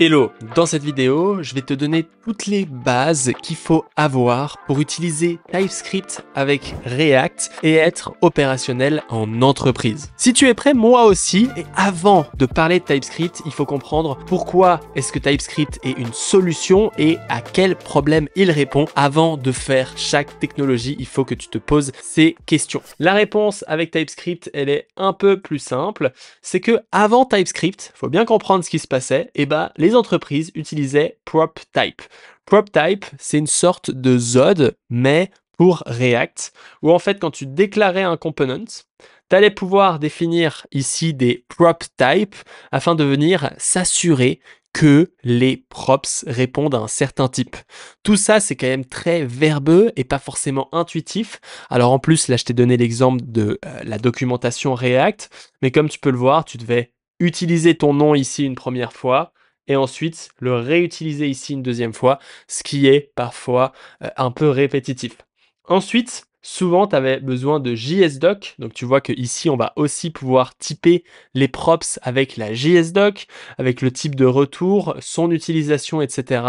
Hello, dans cette vidéo, je vais te donner toutes les bases qu'il faut avoir pour utiliser TypeScript avec React et être opérationnel en entreprise. Si tu es prêt, moi aussi, et avant de parler de TypeScript, il faut comprendre pourquoi est-ce que TypeScript est une solution et à quel problème il répond. Avant de faire chaque technologie, il faut que tu te poses ces questions. La réponse avec TypeScript, elle est un peu plus simple, c'est que avant TypeScript, faut bien comprendre ce qui se passait, et bah les entreprises utilisaient Prop type, c'est une sorte de Zod, mais pour React, où en fait, quand tu déclarais un component, tu allais pouvoir définir ici des prop types afin de venir s'assurer que les props répondent à un certain type. Tout ça, c'est quand même très verbeux et pas forcément intuitif. Alors en plus, là, je t'ai donné l'exemple de euh, la documentation React, mais comme tu peux le voir, tu devais utiliser ton nom ici une première fois, et ensuite le réutiliser ici une deuxième fois, ce qui est parfois euh, un peu répétitif. Ensuite, Souvent, tu avais besoin de JSDoc. Donc, tu vois que ici, on va aussi pouvoir typer les props avec la JSDoc, avec le type de retour, son utilisation, etc.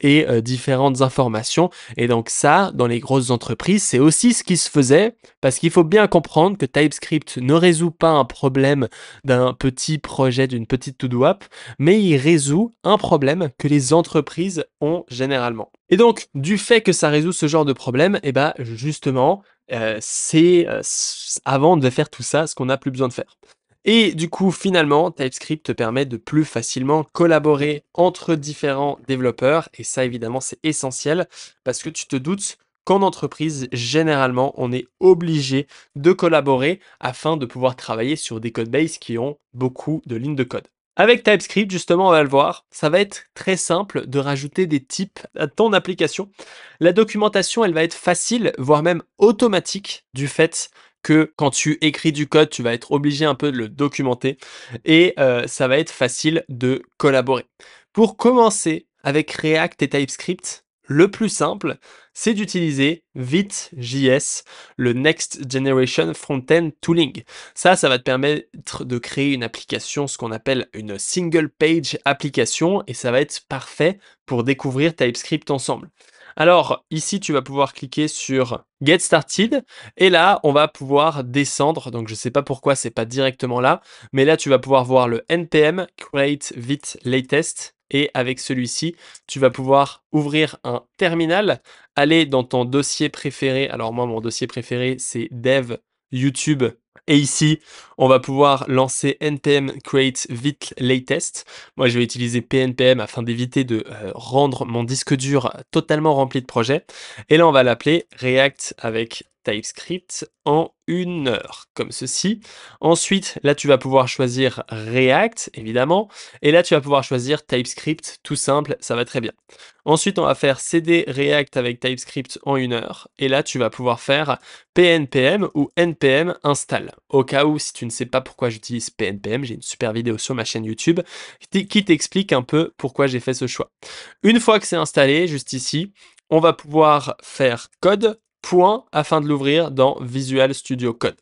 et euh, différentes informations. Et donc, ça, dans les grosses entreprises, c'est aussi ce qui se faisait parce qu'il faut bien comprendre que TypeScript ne résout pas un problème d'un petit projet, d'une petite to-do app, mais il résout un problème que les entreprises ont généralement. Et donc, du fait que ça résout ce genre de problème, et eh ben, justement, euh, c'est euh, avant de faire tout ça ce qu'on n'a plus besoin de faire. Et du coup, finalement, TypeScript te permet de plus facilement collaborer entre différents développeurs. Et ça, évidemment, c'est essentiel parce que tu te doutes qu'en entreprise, généralement, on est obligé de collaborer afin de pouvoir travailler sur des codebases qui ont beaucoup de lignes de code. Avec TypeScript, justement, on va le voir, ça va être très simple de rajouter des types à ton application. La documentation, elle va être facile, voire même automatique, du fait que quand tu écris du code, tu vas être obligé un peu de le documenter et euh, ça va être facile de collaborer. Pour commencer avec React et TypeScript, le plus simple, c'est d'utiliser Vite.js, le Next Generation Frontend Tooling. Ça, ça va te permettre de créer une application, ce qu'on appelle une single page application, et ça va être parfait pour découvrir TypeScript ensemble. Alors ici, tu vas pouvoir cliquer sur Get Started et là, on va pouvoir descendre. Donc je ne sais pas pourquoi c'est pas directement là, mais là, tu vas pouvoir voir le npm create vite latest et avec celui-ci, tu vas pouvoir ouvrir un terminal, aller dans ton dossier préféré. Alors moi, mon dossier préféré, c'est dev YouTube. Et ici, on va pouvoir lancer npm create vite latest. Moi, je vais utiliser pnpm afin d'éviter de euh, rendre mon disque dur totalement rempli de projets. Et là, on va l'appeler react avec TypeScript en une heure, comme ceci. Ensuite, là, tu vas pouvoir choisir React, évidemment. Et là, tu vas pouvoir choisir TypeScript, tout simple, ça va très bien. Ensuite, on va faire CD React avec TypeScript en une heure. Et là, tu vas pouvoir faire PNPM ou NPM install. Au cas où, si tu ne sais pas pourquoi j'utilise PNPM, j'ai une super vidéo sur ma chaîne YouTube qui t'explique un peu pourquoi j'ai fait ce choix. Une fois que c'est installé, juste ici, on va pouvoir faire code point afin de l'ouvrir dans Visual Studio Code.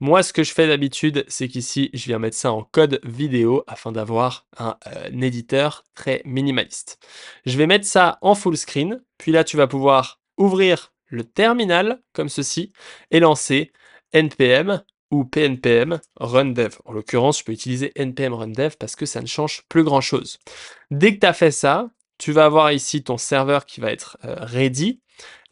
Moi, ce que je fais d'habitude, c'est qu'ici, je viens mettre ça en code vidéo afin d'avoir un, euh, éditeur très minimaliste. Je vais mettre ça en full screen, puis là, tu vas pouvoir ouvrir le terminal comme ceci et lancer npm ou pnpm run dev. En l'occurrence, je peux utiliser npm run dev parce que ça ne change plus grand chose. Dès que tu as fait ça, tu vas avoir ici ton serveur qui va être euh, ready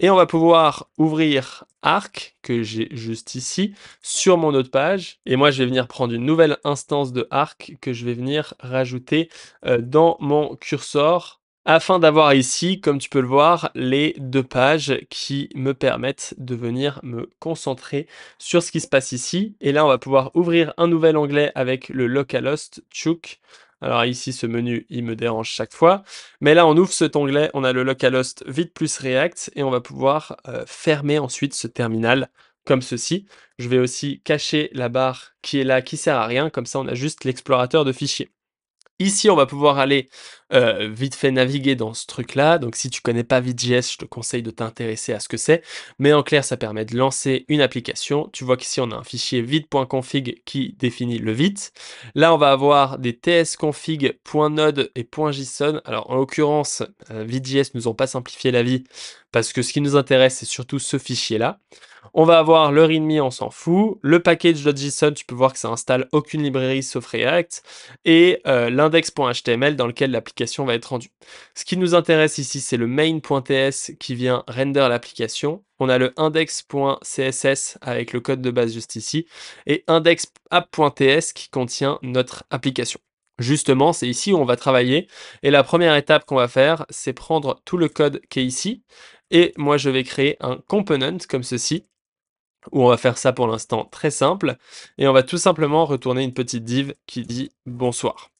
et on va pouvoir ouvrir Arc, que j'ai juste ici, sur mon autre page. Et moi, je vais venir prendre une nouvelle instance de Arc que je vais venir rajouter euh, dans mon curseur afin d'avoir ici, comme tu peux le voir, les deux pages qui me permettent de venir me concentrer sur ce qui se passe ici. Et là, on va pouvoir ouvrir un nouvel onglet avec le localhost Chook alors ici, ce menu, il me dérange chaque fois. Mais là, on ouvre cet onglet, on a le localhost vite plus React et on va pouvoir euh, fermer ensuite ce terminal comme ceci. Je vais aussi cacher la barre qui est là, qui sert à rien. Comme ça, on a juste l'explorateur de fichiers. Ici, on va pouvoir aller euh, vite fait naviguer dans ce truc-là. Donc, si tu connais pas ViteJS, je te conseille de t'intéresser à ce que c'est. Mais en clair, ça permet de lancer une application. Tu vois qu'ici, on a un fichier vite.config qui définit le vite. Là, on va avoir des tsconfig.node et .json. Alors, en l'occurrence, ne euh, nous ont pas simplifié la vie parce que ce qui nous intéresse, c'est surtout ce fichier-là. On va avoir le README, on s'en fout. Le package.json, tu peux voir que ça installe aucune librairie sauf React. Et euh, l'index.html dans lequel l'application va être rendue. Ce qui nous intéresse ici, c'est le main.ts qui vient render l'application. On a le index.css avec le code de base juste ici. Et index.app.ts qui contient notre application. Justement, c'est ici où on va travailler. Et la première étape qu'on va faire, c'est prendre tout le code qui est ici. Et moi, je vais créer un component comme ceci où on va faire ça pour l'instant très simple, et on va tout simplement retourner une petite div qui dit bonsoir.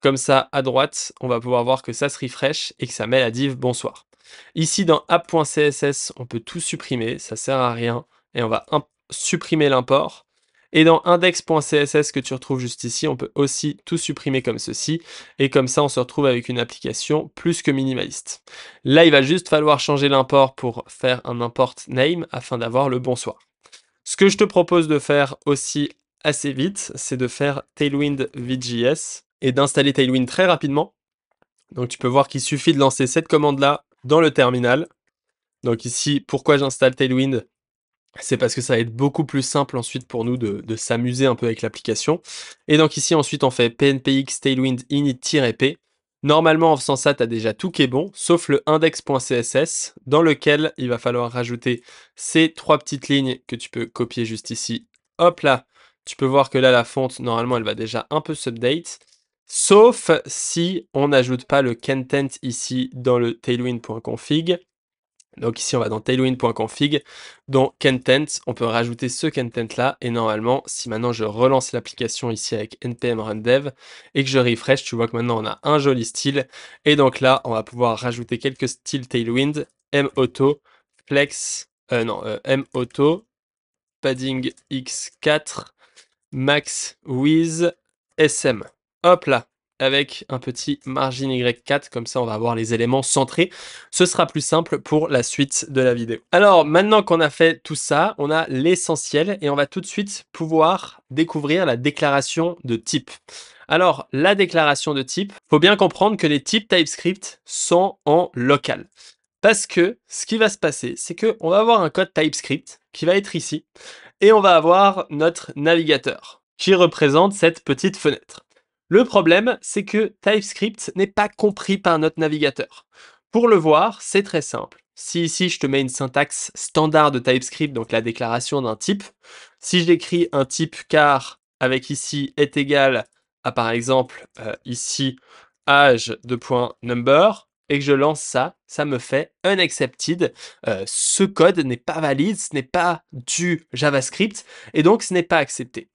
Comme ça, à droite, on va pouvoir voir que ça se refresh et que ça met la div bonsoir. Ici, dans app.css, on peut tout supprimer, ça sert à rien, et on va supprimer l'import, et dans index.css que tu retrouves juste ici, on peut aussi tout supprimer comme ceci. Et comme ça, on se retrouve avec une application plus que minimaliste. Là, il va juste falloir changer l'import pour faire un import name afin d'avoir le bonsoir. Ce que je te propose de faire aussi assez vite, c'est de faire Tailwind VJS et d'installer Tailwind très rapidement. Donc tu peux voir qu'il suffit de lancer cette commande-là dans le terminal. Donc ici, pourquoi j'installe Tailwind c'est parce que ça va être beaucoup plus simple ensuite pour nous de, s'amuser un peu avec l'application. Et donc ici, ensuite, on fait pnpx tailwind init-p. Normalement, en faisant ça, tu as déjà tout qui est bon, sauf le index.css, dans lequel il va falloir rajouter ces trois petites lignes que tu peux copier juste ici. Hop là, tu peux voir que là, la fonte, normalement, elle va déjà un peu s'update. Sauf si on n'ajoute pas le content ici dans le tailwind.config. Donc ici, on va dans tailwind.config. Dans content, on peut rajouter ce content là. Et normalement, si maintenant je relance l'application ici avec npm run dev et que je refresh, tu vois que maintenant on a un joli style. Et donc là, on va pouvoir rajouter quelques styles tailwind, m auto, flex, euh, non, euh, m auto, padding x4, max with, sm. Hop là, avec un petit margin Y4, comme ça on va avoir les éléments centrés. Ce sera plus simple pour la suite de la vidéo. Alors maintenant qu'on a fait tout ça, on a l'essentiel et on va tout de suite pouvoir découvrir la déclaration de type. Alors la déclaration de type, faut bien comprendre que les types TypeScript sont en local. Parce que ce qui va se passer, c'est qu'on va avoir un code TypeScript qui va être ici et on va avoir notre navigateur qui représente cette petite fenêtre. Le problème, c'est que TypeScript n'est pas compris par notre navigateur. Pour le voir, c'est très simple. Si ici je te mets une syntaxe standard de TypeScript, donc la déclaration d'un type, si j'écris un type car avec ici est égal à par exemple euh, ici âge de point number et que je lance ça, ça me fait unaccepted. Euh, ce code n'est pas valide, ce n'est pas du JavaScript et donc ce n'est pas accepté.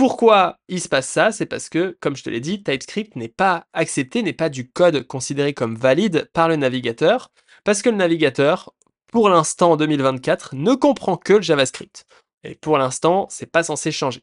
Pourquoi il se passe ça C'est parce que, comme je te l'ai dit, TypeScript n'est pas accepté, n'est pas du code considéré comme valide par le navigateur, parce que le navigateur, pour l'instant en 2024, ne comprend que le JavaScript. Et pour l'instant, c'est pas censé changer.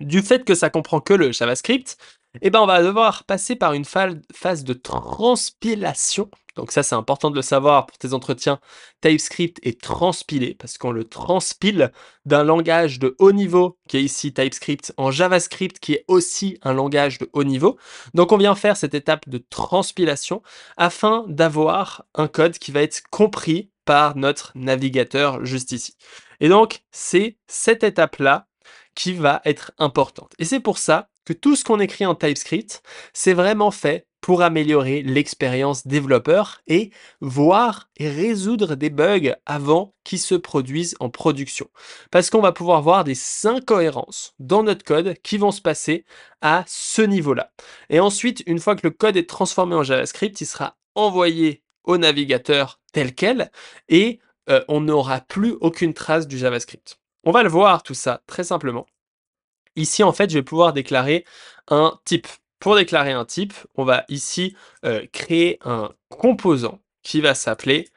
Du fait que ça comprend que le JavaScript, eh ben on va devoir passer par une phase de transpilation donc ça, c'est important de le savoir pour tes entretiens. TypeScript est transpilé parce qu'on le transpile d'un langage de haut niveau qui est ici TypeScript en JavaScript qui est aussi un langage de haut niveau. Donc on vient faire cette étape de transpilation afin d'avoir un code qui va être compris par notre navigateur juste ici. Et donc c'est cette étape-là qui va être importante. Et c'est pour ça que tout ce qu'on écrit en TypeScript, c'est vraiment fait pour améliorer l'expérience développeur et voir et résoudre des bugs avant qu'ils se produisent en production. Parce qu'on va pouvoir voir des incohérences dans notre code qui vont se passer à ce niveau-là. Et ensuite, une fois que le code est transformé en JavaScript, il sera envoyé au navigateur tel quel et euh, on n'aura plus aucune trace du JavaScript. On va le voir tout ça très simplement. Ici, en fait, je vais pouvoir déclarer un type. Pour déclarer un type, on va ici euh, créer un composant qui va s'appeler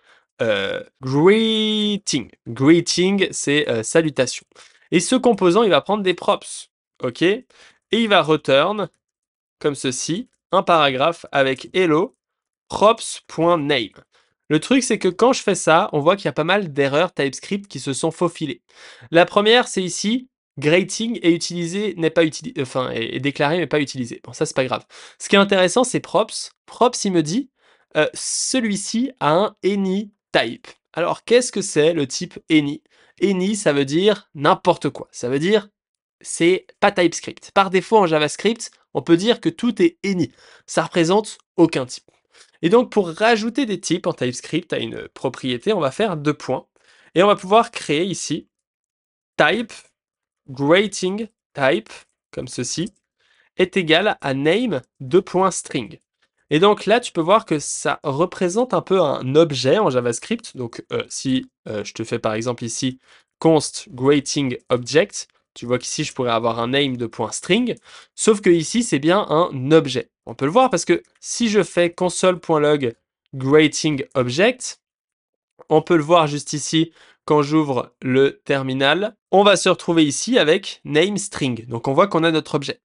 euh, greeting. Greeting, c'est euh, salutation. Et ce composant, il va prendre des props, ok Et il va return, comme ceci, un paragraphe avec hello props.name. Le truc, c'est que quand je fais ça, on voit qu'il y a pas mal d'erreurs TypeScript qui se sont faufilées. La première, c'est ici, Grating est utilisé, n'est pas utilisé, enfin est, déclaré mais pas utilisé. Bon, ça c'est pas grave. Ce qui est intéressant, c'est props. Props, il me dit, euh, celui-ci a un any type. Alors qu'est-ce que c'est le type any Any, ça veut dire n'importe quoi. Ça veut dire c'est pas TypeScript. Par défaut en JavaScript, on peut dire que tout est any. Ça représente aucun type. Et donc pour rajouter des types en TypeScript à une propriété, on va faire deux points et on va pouvoir créer ici type grating type, comme ceci, est égal à name string. Et donc là, tu peux voir que ça représente un peu un objet en JavaScript. Donc euh, si euh, je te fais par exemple ici const grating object, tu vois qu'ici je pourrais avoir un name de point string, sauf que ici c'est bien un objet. On peut le voir parce que si je fais console.log grating object, on peut le voir juste ici quand j'ouvre le terminal, on va se retrouver ici avec name string. Donc on voit qu'on a notre objet.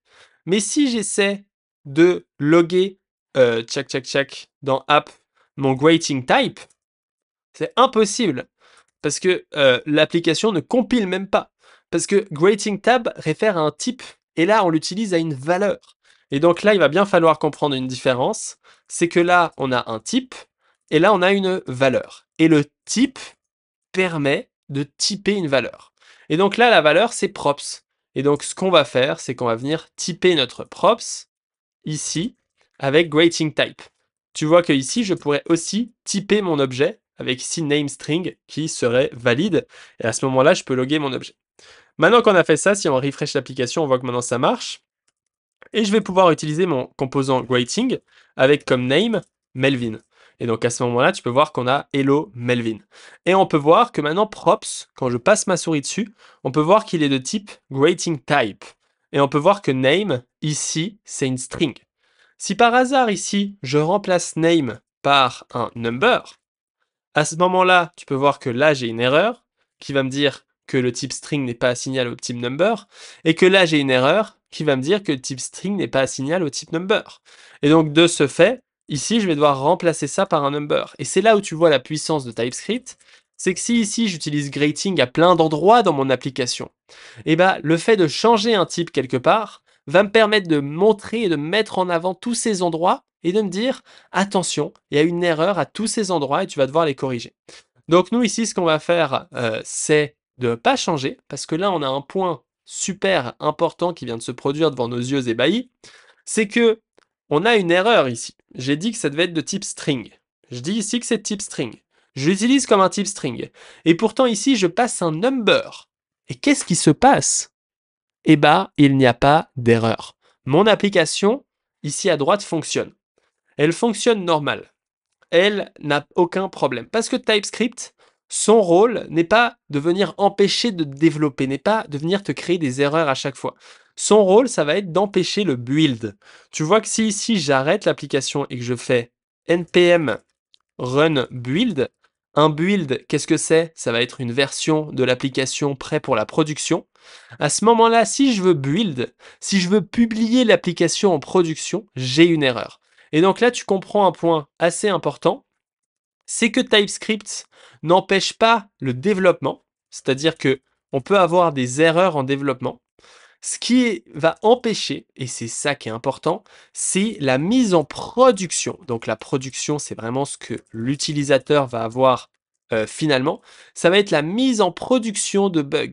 Mais si j'essaie de loguer euh, check check check dans app mon grating type, c'est impossible parce que euh, l'application ne compile même pas. Parce que grating tab réfère à un type et là on l'utilise à une valeur. Et donc là il va bien falloir comprendre une différence, c'est que là on a un type et là on a une valeur. Et le type permet de typer une valeur. Et donc là, la valeur, c'est props. Et donc, ce qu'on va faire, c'est qu'on va venir typer notre props ici avec grating type. Tu vois que ici, je pourrais aussi typer mon objet avec ici name string qui serait valide. Et à ce moment-là, je peux loguer mon objet. Maintenant qu'on a fait ça, si on refresh l'application, on voit que maintenant ça marche. Et je vais pouvoir utiliser mon composant grating avec comme name Melvin. Et donc à ce moment-là, tu peux voir qu'on a Hello Melvin. Et on peut voir que maintenant Props, quand je passe ma souris dessus, on peut voir qu'il est de type Grating Type. Et on peut voir que Name, ici, c'est une string. Si par hasard ici, je remplace Name par un number, à ce moment-là, tu peux voir que là, j'ai une erreur qui va me dire que le type string n'est pas assigné au type number, et que là, j'ai une erreur qui va me dire que le type string n'est pas assigné au type number. Et donc, de ce fait, Ici, je vais devoir remplacer ça par un number. Et c'est là où tu vois la puissance de TypeScript. C'est que si ici j'utilise grating à plein d'endroits dans mon application, eh ben, le fait de changer un type quelque part va me permettre de montrer et de mettre en avant tous ces endroits et de me dire attention, il y a une erreur à tous ces endroits et tu vas devoir les corriger. Donc nous ici, ce qu'on va faire, euh, c'est de ne pas changer parce que là, on a un point super important qui vient de se produire devant nos yeux ébahis, c'est que on a une erreur ici j'ai dit que ça devait être de type string. Je dis ici que c'est type string. Je l'utilise comme un type string. Et pourtant ici, je passe un number. Et qu'est-ce qui se passe Eh bien, il n'y a pas d'erreur. Mon application, ici à droite, fonctionne. Elle fonctionne normale. Elle n'a aucun problème. Parce que TypeScript, son rôle n'est pas de venir empêcher de développer, n'est pas de venir te créer des erreurs à chaque fois. Son rôle, ça va être d'empêcher le build. Tu vois que si ici j'arrête l'application et que je fais npm run build, un build, qu'est-ce que c'est Ça va être une version de l'application prêt pour la production. À ce moment-là, si je veux build, si je veux publier l'application en production, j'ai une erreur. Et donc là, tu comprends un point assez important, c'est que TypeScript n'empêche pas le développement, c'est-à-dire que on peut avoir des erreurs en développement, ce qui va empêcher, et c'est ça qui est important, c'est la mise en production. Donc la production, c'est vraiment ce que l'utilisateur va avoir euh, finalement. Ça va être la mise en production de bugs.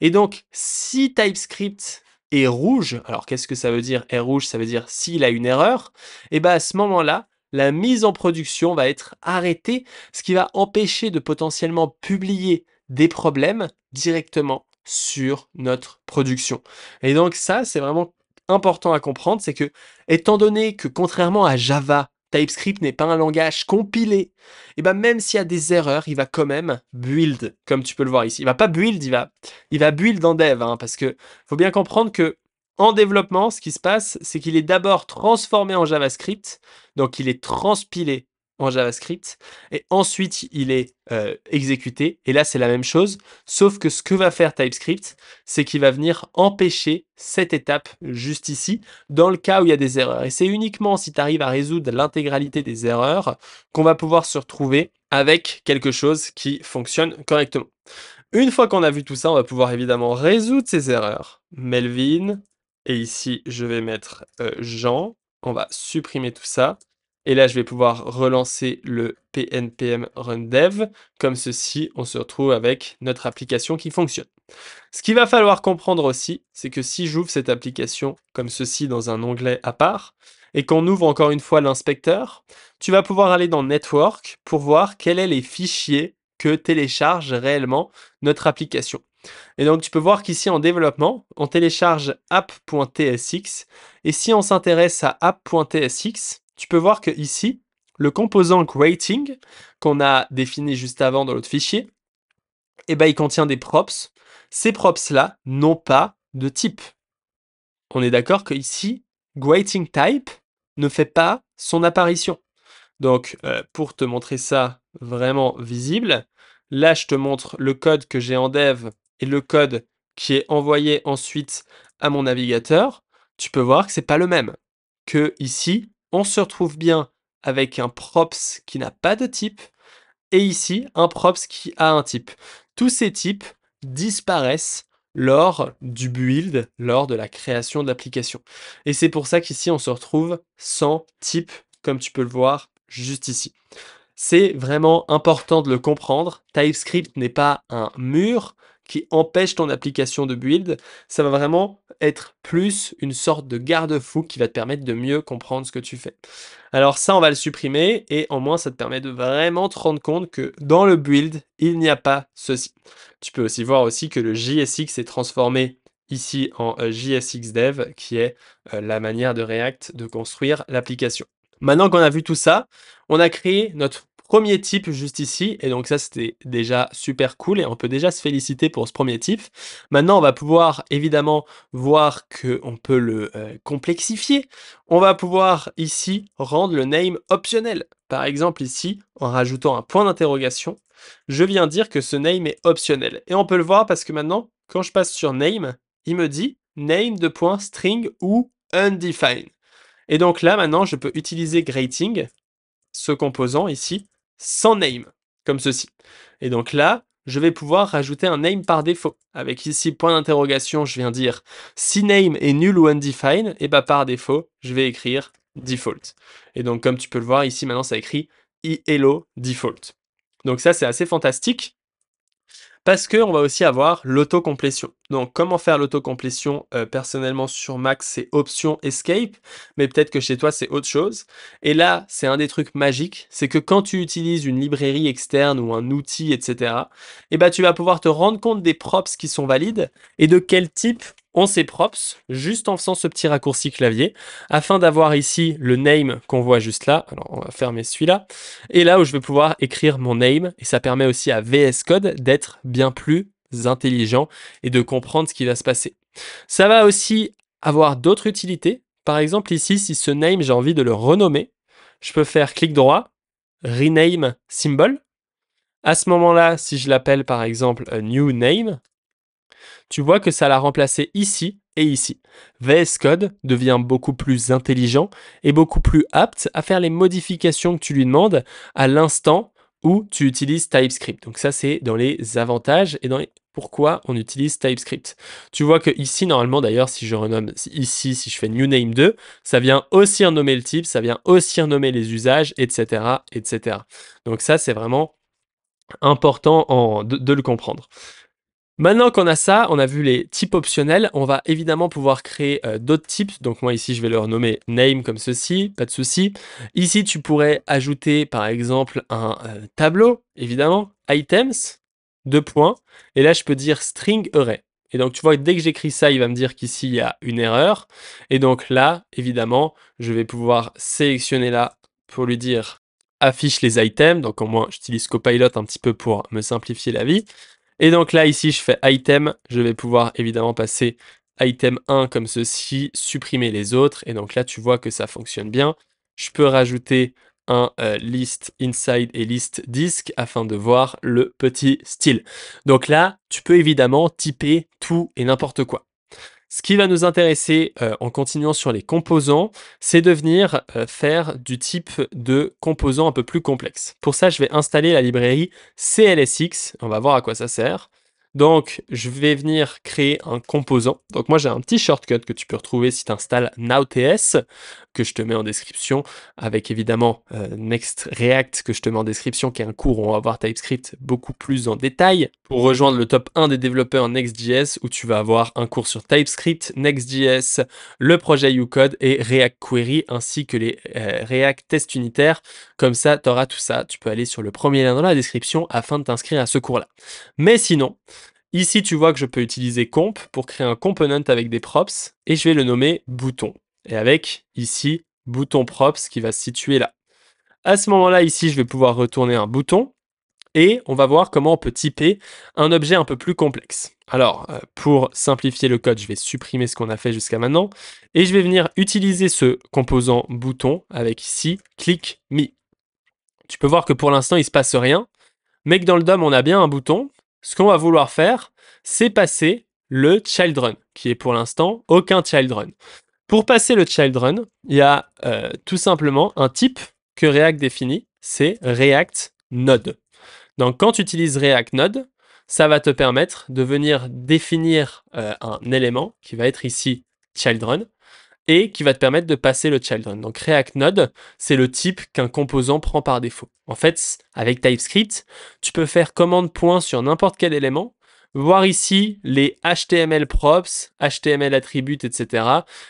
Et donc, si TypeScript est rouge, alors qu'est-ce que ça veut dire est rouge Ça veut dire s'il a une erreur, et eh bien à ce moment-là, la mise en production va être arrêtée, ce qui va empêcher de potentiellement publier des problèmes directement sur notre production. Et donc ça, c'est vraiment important à comprendre, c'est que, étant donné que contrairement à Java, TypeScript n'est pas un langage compilé, et eh ben même s'il y a des erreurs, il va quand même build, comme tu peux le voir ici. Il va pas build, il va, il va build en dev, hein, parce que faut bien comprendre que en développement, ce qui se passe, c'est qu'il est d'abord transformé en JavaScript, donc il est transpilé en JavaScript. Et ensuite, il est euh, exécuté. Et là, c'est la même chose. Sauf que ce que va faire TypeScript, c'est qu'il va venir empêcher cette étape juste ici, dans le cas où il y a des erreurs. Et c'est uniquement si tu arrives à résoudre l'intégralité des erreurs qu'on va pouvoir se retrouver avec quelque chose qui fonctionne correctement. Une fois qu'on a vu tout ça, on va pouvoir évidemment résoudre ces erreurs. Melvin, et ici, je vais mettre euh, Jean. On va supprimer tout ça. Et là, je vais pouvoir relancer le PNPM Run Dev. Comme ceci, on se retrouve avec notre application qui fonctionne. Ce qu'il va falloir comprendre aussi, c'est que si j'ouvre cette application comme ceci dans un onglet à part, et qu'on ouvre encore une fois l'inspecteur, tu vas pouvoir aller dans Network pour voir quels sont les fichiers que télécharge réellement notre application. Et donc tu peux voir qu'ici en développement, on télécharge app.tsx et si on s'intéresse à app.tsx, tu peux voir que ici, le composant grating, qu'on a défini juste avant dans l'autre fichier, eh ben, il contient des props. Ces props-là n'ont pas de type. On est d'accord que ici, type ne fait pas son apparition. Donc, euh, pour te montrer ça vraiment visible, là, je te montre le code que j'ai en dev et le code qui est envoyé ensuite à mon navigateur. Tu peux voir que c'est pas le même. Que ici, on se retrouve bien avec un props qui n'a pas de type et ici un props qui a un type. Tous ces types disparaissent lors du build, lors de la création de l'application. Et c'est pour ça qu'ici on se retrouve sans type, comme tu peux le voir juste ici. C'est vraiment important de le comprendre. TypeScript n'est pas un mur qui empêche ton application de build. Ça va vraiment être plus une sorte de garde-fou qui va te permettre de mieux comprendre ce que tu fais. Alors ça, on va le supprimer et en moins ça te permet de vraiment te rendre compte que dans le build, il n'y a pas ceci. Tu peux aussi voir aussi que le JSX est transformé ici en euh, JSX Dev, qui est euh, la manière de React de construire l'application. Maintenant qu'on a vu tout ça, on a créé notre premier type juste ici. Et donc ça, c'était déjà super cool et on peut déjà se féliciter pour ce premier type. Maintenant, on va pouvoir évidemment voir qu'on peut le euh, complexifier. On va pouvoir ici rendre le name optionnel. Par exemple ici, en rajoutant un point d'interrogation, je viens dire que ce name est optionnel. Et on peut le voir parce que maintenant, quand je passe sur name, il me dit name de point string ou undefined. Et donc là, maintenant, je peux utiliser grating, ce composant ici, sans name, comme ceci. Et donc là, je vais pouvoir rajouter un name par défaut. Avec ici, point d'interrogation, je viens dire si name est nul ou undefined, et eh bah ben, par défaut, je vais écrire default. Et donc, comme tu peux le voir, ici maintenant, ça écrit hello default. Donc ça, c'est assez fantastique. Parce qu'on va aussi avoir l'autocomplétion. Donc comment faire l'autocomplétion euh, Personnellement sur Mac, c'est option escape, mais peut-être que chez toi, c'est autre chose. Et là, c'est un des trucs magiques, c'est que quand tu utilises une librairie externe ou un outil, etc., eh ben, tu vas pouvoir te rendre compte des props qui sont valides et de quel type on s'est props, juste en faisant ce petit raccourci clavier, afin d'avoir ici le name qu'on voit juste là. Alors, on va fermer celui-là. Et là où je vais pouvoir écrire mon name, et ça permet aussi à VS Code d'être bien plus intelligent et de comprendre ce qui va se passer. Ça va aussi avoir d'autres utilités. Par exemple, ici, si ce name, j'ai envie de le renommer, je peux faire clic droit, rename symbol. À ce moment-là, si je l'appelle par exemple euh, new name, tu vois que ça l'a remplacé ici et ici. VS Code devient beaucoup plus intelligent et beaucoup plus apte à faire les modifications que tu lui demandes à l'instant où tu utilises TypeScript. Donc ça, c'est dans les avantages et dans pourquoi on utilise TypeScript. Tu vois que ici, normalement d'ailleurs, si je renomme ici, si je fais New Name 2, ça vient aussi renommer le type, ça vient aussi renommer les usages, etc. etc. Donc ça, c'est vraiment important de, le comprendre. Maintenant qu'on a ça, on a vu les types optionnels, on va évidemment pouvoir créer euh, d'autres types. Donc moi ici, je vais le renommer name comme ceci, pas de souci. Ici, tu pourrais ajouter par exemple un euh, tableau, évidemment, items, deux points. Et là, je peux dire string array. Et donc tu vois, dès que j'écris ça, il va me dire qu'ici, il y a une erreur. Et donc là, évidemment, je vais pouvoir sélectionner là pour lui dire affiche les items. Donc au moins, j'utilise Copilot un petit peu pour me simplifier la vie. Et donc là, ici, je fais item. Je vais pouvoir évidemment passer item 1 comme ceci, supprimer les autres. Et donc là, tu vois que ça fonctionne bien. Je peux rajouter un euh, list inside et list disk afin de voir le petit style. Donc là, tu peux évidemment typer tout et n'importe quoi. Ce qui va nous intéresser euh, en continuant sur les composants, c'est de venir euh, faire du type de composant un peu plus complexe. Pour ça, je vais installer la librairie CLSX. On va voir à quoi ça sert. Donc, je vais venir créer un composant. Donc, moi, j'ai un petit shortcut que tu peux retrouver si tu installes NowTS, que je te mets en description, avec évidemment euh, Next React, que je te mets en description, qui est un cours où on va voir TypeScript beaucoup plus en détail, pour rejoindre le top 1 des développeurs Next.js, où tu vas avoir un cours sur TypeScript, Next.js, le projet UCode et React Query, ainsi que les euh, React tests unitaires. Comme ça, tu auras tout ça. Tu peux aller sur le premier lien dans la description afin de t'inscrire à ce cours-là. Mais sinon, Ici, tu vois que je peux utiliser comp pour créer un component avec des props et je vais le nommer bouton. Et avec ici, bouton props qui va se situer là. À ce moment-là, ici, je vais pouvoir retourner un bouton et on va voir comment on peut typer un objet un peu plus complexe. Alors, euh, pour simplifier le code, je vais supprimer ce qu'on a fait jusqu'à maintenant et je vais venir utiliser ce composant bouton avec ici click me. Tu peux voir que pour l'instant, il ne se passe rien, mais que dans le DOM, on a bien un bouton ce qu'on va vouloir faire, c'est passer le child qui est pour l'instant aucun child run. Pour passer le child run, il y a euh, tout simplement un type que React définit, c'est React Node. Donc quand tu utilises React Node, ça va te permettre de venir définir euh, un élément qui va être ici child et qui va te permettre de passer le children. Donc React Node, c'est le type qu'un composant prend par défaut. En fait, avec TypeScript, tu peux faire commande point sur n'importe quel élément, voir ici les HTML props, HTML attributes, etc.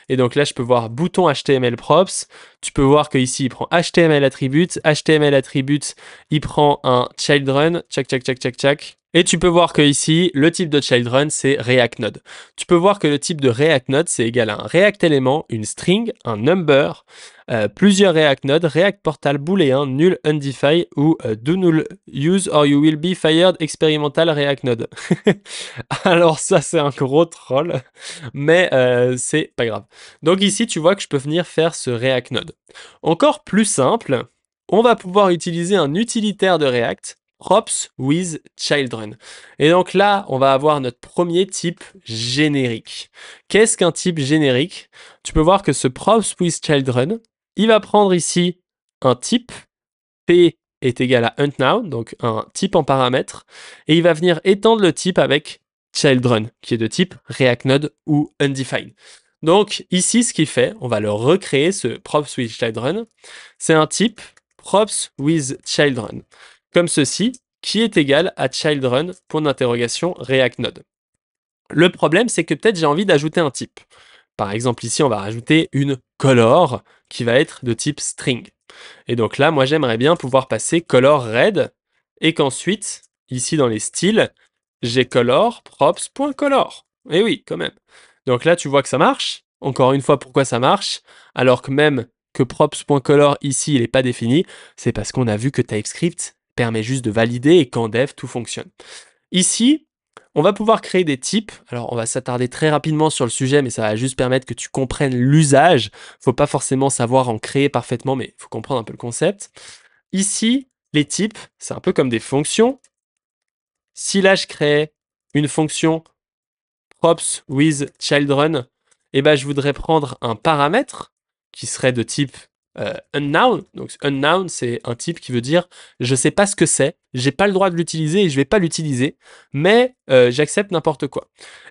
Et donc là, je peux voir bouton HTML props, tu peux voir qu'ici, il prend HTML attributes, HTML attributes, il prend un child run, tchac, check, tchac, tchac, Et tu peux voir que ici, le type de child run, c'est React Node. Tu peux voir que le type de React Node, c'est égal à un React élément, une string, un number, euh, plusieurs React Node, React Portal, Boolean, null, undefined ou euh, do null use or you will be fired, expérimental React Node. Alors ça, c'est un gros troll, mais euh, c'est pas grave. Donc ici, tu vois que je peux venir faire ce React Node. Encore plus simple, on va pouvoir utiliser un utilitaire de React, props with children. Et donc là, on va avoir notre premier type générique. Qu'est-ce qu'un type générique Tu peux voir que ce props with children, il va prendre ici un type, P est égal à hunt donc un type en paramètre, et il va venir étendre le type avec children, qui est de type ReactNode Node ou undefined. Donc ici, ce qu'il fait, on va le recréer, ce props with children. C'est un type props with children, comme ceci, qui est égal à children, point React Le problème, c'est que peut-être j'ai envie d'ajouter un type. Par exemple, ici, on va rajouter une color qui va être de type string. Et donc là, moi, j'aimerais bien pouvoir passer color red et qu'ensuite, ici dans les styles, j'ai color props.color. Et eh oui, quand même. Donc là, tu vois que ça marche. Encore une fois, pourquoi ça marche Alors que même que props.color ici, il n'est pas défini, c'est parce qu'on a vu que TypeScript permet juste de valider et qu'en dev, tout fonctionne. Ici, on va pouvoir créer des types. Alors, on va s'attarder très rapidement sur le sujet, mais ça va juste permettre que tu comprennes l'usage. Faut pas forcément savoir en créer parfaitement, mais il faut comprendre un peu le concept. Ici, les types, c'est un peu comme des fonctions. Si là, je crée une fonction props with children, et eh ben, je voudrais prendre un paramètre qui serait de type euh, unknown Donc unknown c'est un type qui veut dire je sais pas ce que c'est, je n'ai pas le droit de l'utiliser et je vais pas l'utiliser, mais euh, j'accepte n'importe quoi.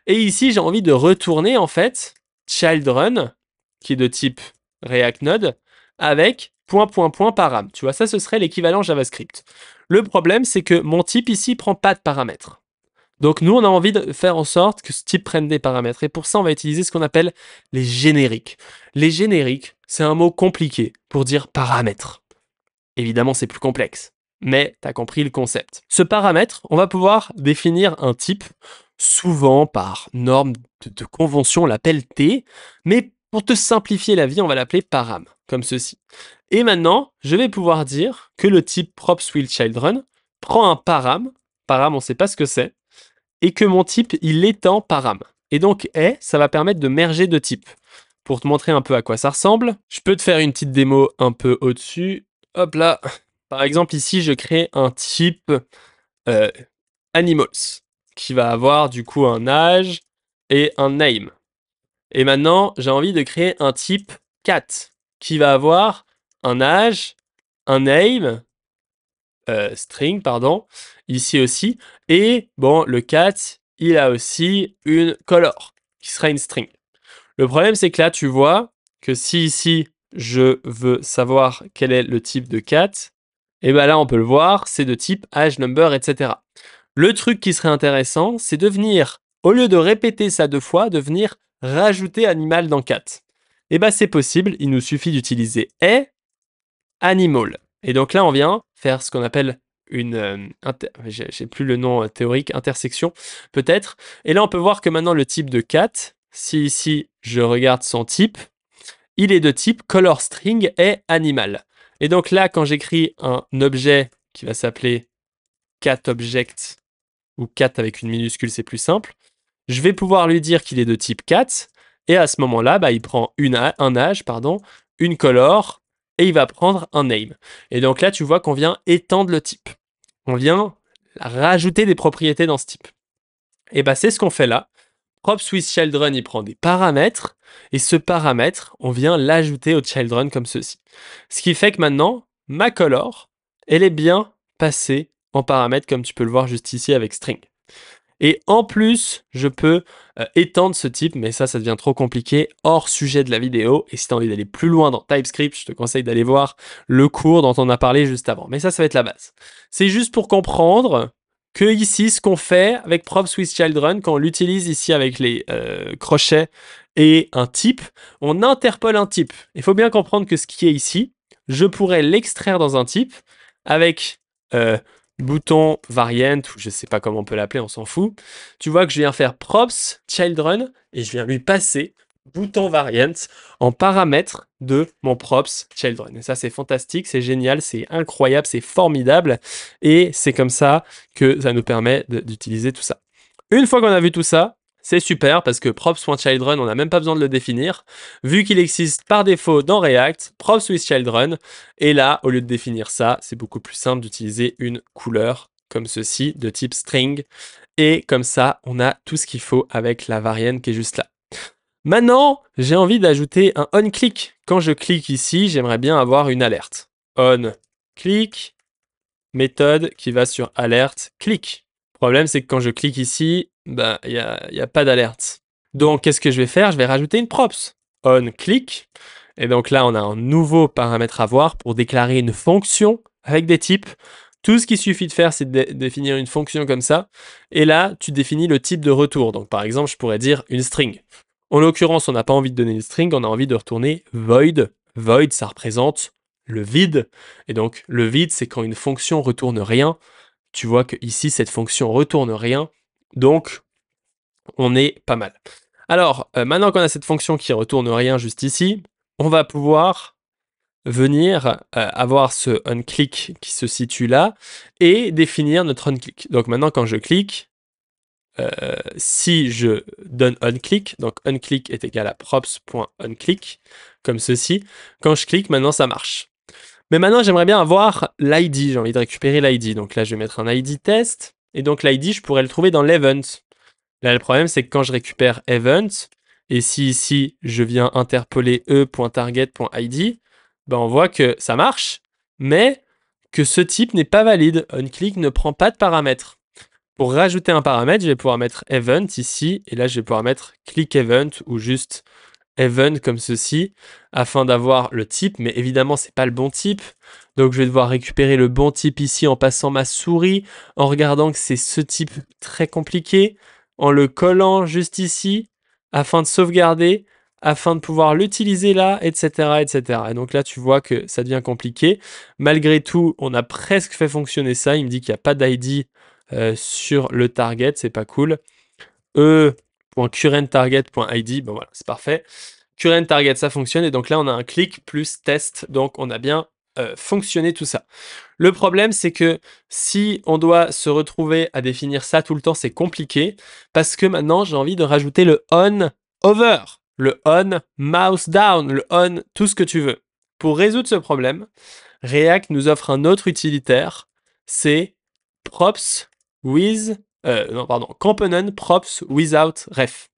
Et ici, j'ai envie de retourner en fait children qui est de type React Node avec point point param. Tu vois, ça ce serait l'équivalent JavaScript. Le problème, c'est que mon type ici prend pas de paramètres. Donc nous, on a envie de faire en sorte que ce type prenne des paramètres. Et pour ça, on va utiliser ce qu'on appelle les génériques. Les génériques, c'est un mot compliqué pour dire paramètre. Évidemment, c'est plus complexe, mais tu as compris le concept. Ce paramètre, on va pouvoir définir un type, souvent par norme de, convention, on l'appelle T, mais pour te simplifier la vie, on va l'appeler param, comme ceci. Et maintenant, je vais pouvoir dire que le type props prend un param, param on ne sait pas ce que c'est, et que mon type, il est en param Et donc, est, ça va permettre de merger deux types. Pour te montrer un peu à quoi ça ressemble, je peux te faire une petite démo un peu au-dessus. Hop là. Par exemple, ici, je crée un type euh, animals qui va avoir du coup un âge et un name. Et maintenant, j'ai envie de créer un type cat qui va avoir un âge, un name euh, string, pardon, ici aussi. Et bon, le cat, il a aussi une color qui sera une string. Le problème, c'est que là, tu vois que si ici, je veux savoir quel est le type de cat, et eh bien là, on peut le voir, c'est de type age, number, etc. Le truc qui serait intéressant, c'est de venir, au lieu de répéter ça deux fois, de venir rajouter animal dans cat. Et eh bien c'est possible, il nous suffit d'utiliser est animal. Et donc là, on vient faire ce qu'on appelle une, euh, j'ai plus le nom euh, théorique, intersection peut-être. Et là, on peut voir que maintenant le type de cat, si ici je regarde son type, il est de type color string et animal. Et donc là, quand j'écris un objet qui va s'appeler cat object ou cat avec une minuscule, c'est plus simple, je vais pouvoir lui dire qu'il est de type cat. Et à ce moment-là, bah, il prend une, un âge, pardon, une color, et il va prendre un name. Et donc là, tu vois qu'on vient étendre le type. On vient rajouter des propriétés dans ce type. Et bien, bah, c'est ce qu'on fait là. Prop Swiss children, il prend des paramètres, et ce paramètre, on vient l'ajouter au children comme ceci. Ce qui fait que maintenant, ma color, elle est bien passée en paramètre, comme tu peux le voir juste ici avec string. Et en plus, je peux euh, étendre ce type, mais ça, ça devient trop compliqué, hors sujet de la vidéo. Et si tu as envie d'aller plus loin dans TypeScript, je te conseille d'aller voir le cours dont on a parlé juste avant. Mais ça, ça va être la base. C'est juste pour comprendre que ici, ce qu'on fait avec Props with Child quand on l'utilise ici avec les euh, crochets et un type, on interpole un type. Il faut bien comprendre que ce qui est ici, je pourrais l'extraire dans un type avec euh, bouton variant, je je sais pas comment on peut l'appeler, on s'en fout. Tu vois que je viens faire props children et je viens lui passer bouton variant en paramètre de mon props children. Et ça, c'est fantastique, c'est génial, c'est incroyable, c'est formidable. Et c'est comme ça que ça nous permet d'utiliser tout ça. Une fois qu'on a vu tout ça, c'est super parce que props.childrun, on n'a même pas besoin de le définir. Vu qu'il existe par défaut dans React, props with Et là, au lieu de définir ça, c'est beaucoup plus simple d'utiliser une couleur comme ceci de type string. Et comme ça, on a tout ce qu'il faut avec la varienne qui est juste là. Maintenant, j'ai envie d'ajouter un on Quand je clique ici, j'aimerais bien avoir une alerte. On-click, méthode qui va sur alerte, click. Le problème, c'est que quand je clique ici, bah, il n'y a, pas d'alerte. Donc, qu'est-ce que je vais faire Je vais rajouter une props. On click. Et donc là, on a un nouveau paramètre à voir pour déclarer une fonction avec des types. Tout ce qu'il suffit de faire, c'est de définir une fonction comme ça. Et là, tu définis le type de retour. Donc, par exemple, je pourrais dire une string. En l'occurrence, on n'a pas envie de donner une string, on a envie de retourner void. Void, ça représente le vide. Et donc, le vide, c'est quand une fonction retourne rien. Tu vois que ici, cette fonction retourne rien. Donc, on est pas mal. Alors, euh, maintenant qu'on a cette fonction qui retourne rien juste ici, on va pouvoir venir euh, avoir ce onClick qui se situe là et définir notre onClick. Donc maintenant, quand je clique, euh, si je donne onClick, donc onClick est égal à props.onClick, comme ceci, quand je clique, maintenant ça marche. Mais maintenant, j'aimerais bien avoir l'ID. J'ai envie de récupérer l'ID. Donc là, je vais mettre un ID test. Et donc l'ID, je pourrais le trouver dans l'event. Là, le problème, c'est que quand je récupère event, et si ici, je viens interpeller e.target.id, ben, on voit que ça marche, mais que ce type n'est pas valide. OnClick ne prend pas de paramètres. Pour rajouter un paramètre, je vais pouvoir mettre event ici, et là je vais pouvoir mettre click event ou juste comme ceci afin d'avoir le type, mais évidemment c'est pas le bon type. Donc je vais devoir récupérer le bon type ici en passant ma souris, en regardant que c'est ce type très compliqué, en le collant juste ici afin de sauvegarder, afin de pouvoir l'utiliser là, etc., etc. Et donc là, tu vois que ça devient compliqué. Malgré tout, on a presque fait fonctionner ça. Il me dit qu'il n'y a pas d'ID euh, sur le target, c'est pas cool currentTarget.id. Bon voilà, c'est parfait. Current target, ça fonctionne. Et donc là, on a un clic plus test. Donc on a bien euh, fonctionné tout ça. Le problème, c'est que si on doit se retrouver à définir ça tout le temps, c'est compliqué parce que maintenant, j'ai envie de rajouter le on over, le on mouse down, le on tout ce que tu veux. Pour résoudre ce problème, React nous offre un autre utilitaire, c'est props with euh, non, pardon, component props without ref.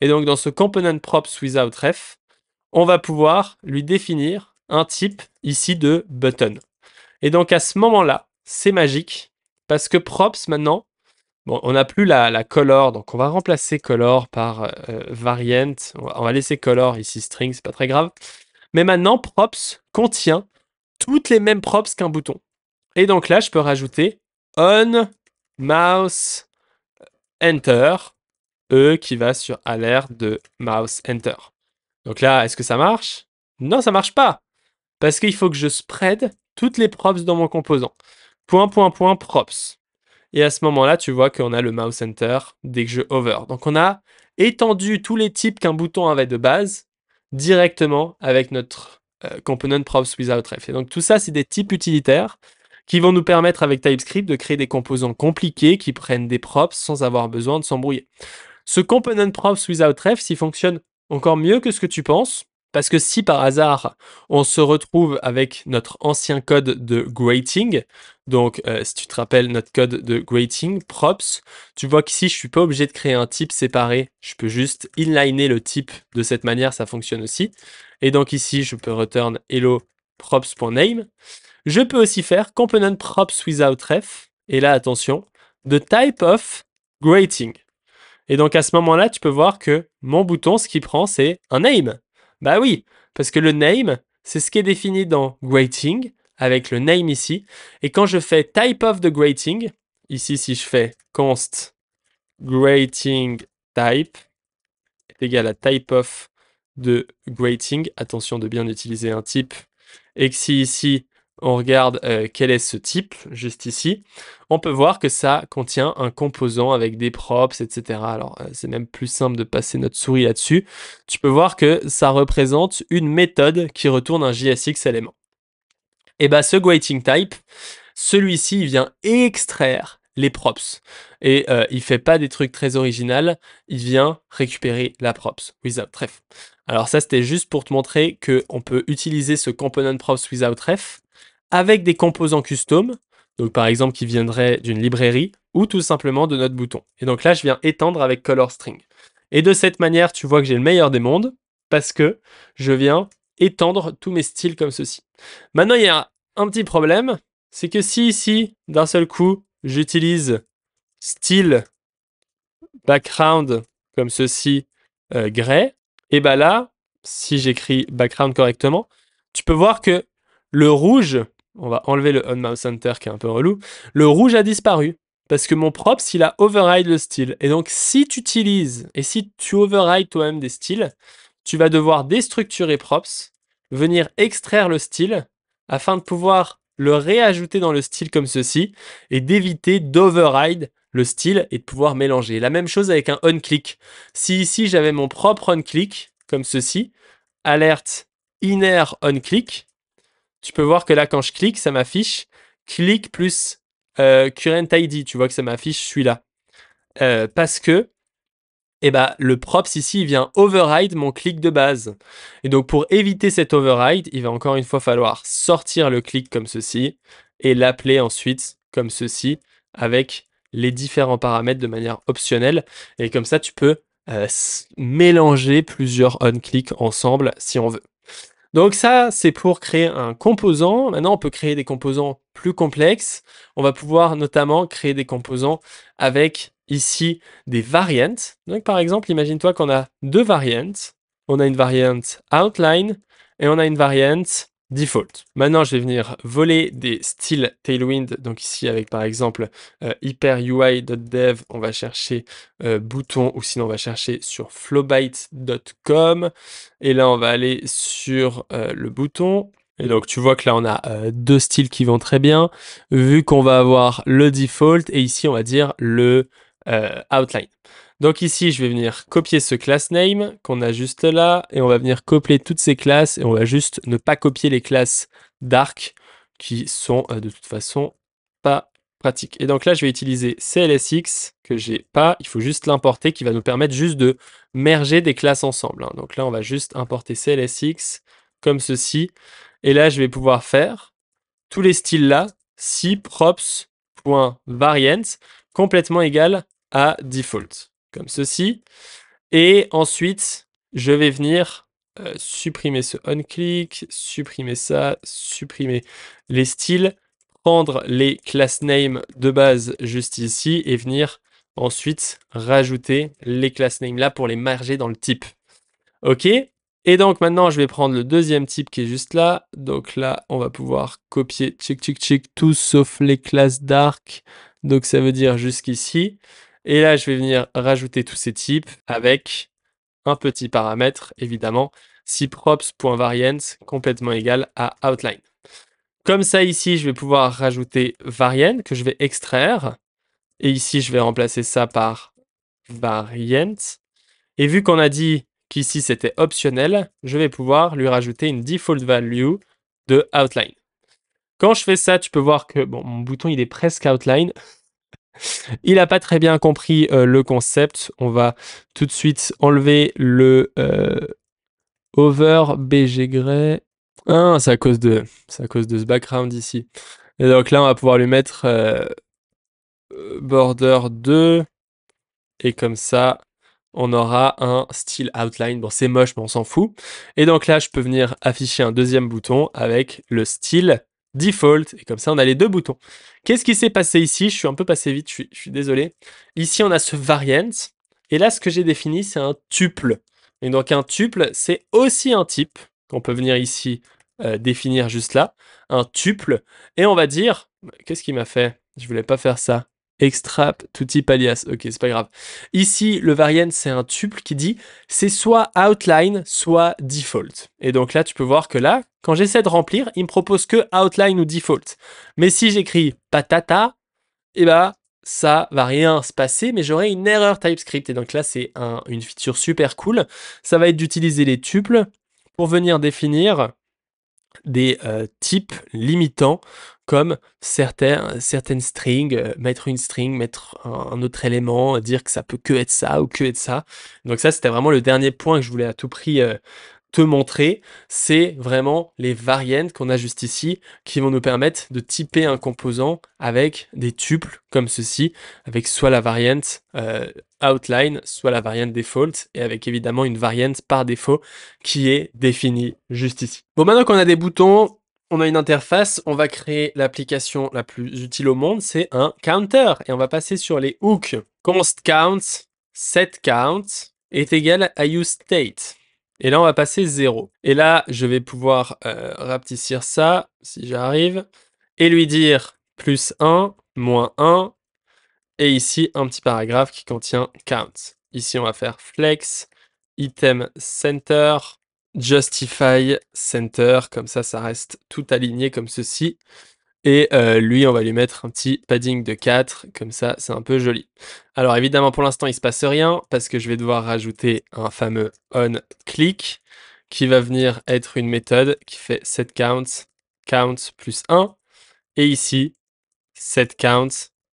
Et donc, dans ce component props without ref, on va pouvoir lui définir un type ici de button. Et donc, à ce moment-là, c'est magique parce que props maintenant, bon, on n'a plus la, la, color, donc on va remplacer color par euh, variant. On va laisser color ici string, c'est pas très grave. Mais maintenant, props contient toutes les mêmes props qu'un bouton. Et donc là, je peux rajouter on mouse enter, E qui va sur alert de mouse enter. Donc là, est-ce que ça marche Non, ça marche pas. Parce qu'il faut que je spread toutes les props dans mon composant. Point, point, point, props. Et à ce moment-là, tu vois qu'on a le mouse enter dès que je hover. Donc on a étendu tous les types qu'un bouton avait de base directement avec notre euh, component props without ref. Et donc tout ça, c'est des types utilitaires qui vont nous permettre avec TypeScript de créer des composants compliqués qui prennent des props sans avoir besoin de s'embrouiller. Ce component props without ref, il fonctionne encore mieux que ce que tu penses, parce que si par hasard on se retrouve avec notre ancien code de grating, donc euh, si tu te rappelles notre code de grating, props, tu vois qu'ici je suis pas obligé de créer un type séparé, je peux juste inliner le type de cette manière, ça fonctionne aussi. Et donc ici je peux return hello props.name. Je peux aussi faire component props without ref, et là attention, the type of grating. Et donc à ce moment-là, tu peux voir que mon bouton, ce qu'il prend, c'est un name. Bah oui, parce que le name, c'est ce qui est défini dans grating, avec le name ici. Et quand je fais type of the grating, ici si je fais const grating type est égal à type of the grating, attention de bien utiliser un type, et que si ici on regarde euh, quel est ce type, juste ici, on peut voir que ça contient un composant avec des props, etc. Alors, euh, c'est même plus simple de passer notre souris là-dessus. Tu peux voir que ça représente une méthode qui retourne un JSX élément. Et eh bien, bah, ce waiting type, celui-ci, il vient extraire les props. Et il euh, il fait pas des trucs très originaux, il vient récupérer la props, très fort. Alors ça, c'était juste pour te montrer qu'on peut utiliser ce component props without ref avec des composants custom, donc par exemple qui viendraient d'une librairie ou tout simplement de notre bouton. Et donc là, je viens étendre avec color string. Et de cette manière, tu vois que j'ai le meilleur des mondes parce que je viens étendre tous mes styles comme ceci. Maintenant, il y a un petit problème, c'est que si ici, d'un seul coup, j'utilise style background comme ceci euh, gray, et bien bah là, si j'écris background correctement, tu peux voir que le rouge, on va enlever le on mouse center qui est un peu relou, le rouge a disparu. Parce que mon props, il a override le style. Et donc, si tu utilises et si tu override toi-même des styles, tu vas devoir déstructurer props, venir extraire le style afin de pouvoir le réajouter dans le style comme ceci et d'éviter d'override le style et de pouvoir mélanger. La même chose avec un on-click. Si ici j'avais mon propre on-click, comme ceci, alerte inner on-click, tu peux voir que là quand je clique, ça m'affiche click plus euh, current ID. Tu vois que ça m'affiche celui-là. Euh, parce que eh ben, le props ici vient override mon clic de base. Et donc pour éviter cet override, il va encore une fois falloir sortir le clic comme ceci et l'appeler ensuite comme ceci avec les différents paramètres de manière optionnelle. Et comme ça, tu peux euh, mélanger plusieurs on-click ensemble si on veut. Donc ça, c'est pour créer un composant. Maintenant, on peut créer des composants plus complexes. On va pouvoir notamment créer des composants avec ici des variantes Donc par exemple, imagine-toi qu'on a deux variantes On a une variante outline et on a une variante default. Maintenant, je vais venir voler des styles Tailwind. Donc ici, avec par exemple euh, hyperui.dev, on va chercher euh, bouton ou sinon on va chercher sur flowbyte.com. Et là, on va aller sur euh, le bouton. Et donc tu vois que là on a deux styles qui vont très bien, vu qu'on va avoir le default et ici on va dire le outline. Donc ici, je vais venir copier ce class name qu'on a juste là, et on va venir copier toutes ces classes, et on va juste ne pas copier les classes dark, qui sont euh, de toute façon pas pratiques. Et donc là, je vais utiliser CLSX, que j'ai pas, il faut juste l'importer, qui va nous permettre juste de merger des classes ensemble. Hein. Donc là, on va juste importer CLSX, comme ceci, et là, je vais pouvoir faire tous les styles là, si props.variant, complètement égal à default comme ceci. Et ensuite, je vais venir euh, supprimer ce on-click, supprimer ça, supprimer les styles, prendre les class name de base juste ici et venir ensuite rajouter les class name là pour les marger dans le type. OK et donc maintenant, je vais prendre le deuxième type qui est juste là. Donc là, on va pouvoir copier, check, check, check, tout sauf les classes dark. Donc ça veut dire jusqu'ici. Et là, je vais venir rajouter tous ces types avec un petit paramètre, évidemment, si props.variance complètement égal à outline. Comme ça, ici, je vais pouvoir rajouter variant que je vais extraire. Et ici, je vais remplacer ça par variant. Et vu qu'on a dit qu'ici, c'était optionnel, je vais pouvoir lui rajouter une default value de outline. Quand je fais ça, tu peux voir que bon, mon bouton, il est presque outline. Il n'a pas très bien compris euh, le concept. On va tout de suite enlever le euh, over BG Gray. Ah, c'est à cause de, cause de ce background ici. Et donc là, on va pouvoir lui mettre euh, border 2. Et comme ça, on aura un style outline. Bon, c'est moche, mais on s'en fout. Et donc là, je peux venir afficher un deuxième bouton avec le style Default. Et comme ça, on a les deux boutons. Qu'est-ce qui s'est passé ici Je suis un peu passé vite, je suis, désolé. Ici, on a ce variant. Et là, ce que j'ai défini, c'est un tuple. Et donc, un tuple, c'est aussi un type qu'on peut venir ici euh, définir juste là. Un tuple. Et on va dire, qu'est-ce qui m'a fait Je voulais pas faire ça. Extrap type alias. Ok, c'est pas grave. Ici, le variant, c'est un tuple qui dit c'est soit outline, soit default. Et donc là, tu peux voir que là, quand j'essaie de remplir, il me propose que outline ou default. Mais si j'écris patata, et eh ben, ça va rien se passer, mais j'aurai une erreur TypeScript. Et donc là, c'est une feature super cool. Ça va être d'utiliser les tuples pour venir définir des euh, types limitants comme certaines strings, euh, mettre une string, mettre un, autre élément, dire que ça peut que être ça ou que être ça. Donc ça, c'était vraiment le dernier point que je voulais à tout prix euh, te montrer. C'est vraiment les variantes qu'on a juste ici qui vont nous permettre de typer un composant avec des tuples comme ceci, avec soit la variante euh, outline, soit la variante default, et avec évidemment une variante par défaut qui est définie juste ici. Bon, maintenant qu'on a des boutons, on a une interface, on va créer l'application la plus utile au monde, c'est un counter. Et on va passer sur les hooks. Const count, set count est égal à useState. Et là, on va passer 0. Et là, je vais pouvoir euh, ça, si j'arrive, et lui dire plus 1, moins 1, et ici, un petit paragraphe qui contient count. Ici, on va faire flex, item center, Justify Center, comme ça, ça reste tout aligné comme ceci. Et euh, lui, on va lui mettre un petit padding de 4, comme ça, c'est un peu joli. Alors évidemment, pour l'instant, il se passe rien, parce que je vais devoir rajouter un fameux onClick, qui va venir être une méthode qui fait setCount, count plus 1. Et ici, setCount,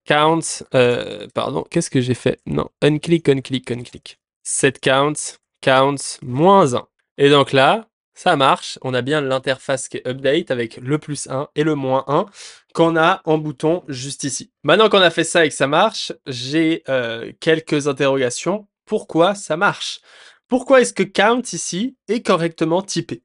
count, euh, pardon, qu'est-ce que j'ai fait Non, onClick, onClick, onClick. setCount, count moins 1. Et donc là, ça marche. On a bien l'interface qui est update avec le plus 1 et le moins 1 qu'on a en bouton juste ici. Maintenant qu'on a fait ça et que ça marche, j'ai euh, quelques interrogations. Pourquoi ça marche Pourquoi est-ce que count ici est correctement typé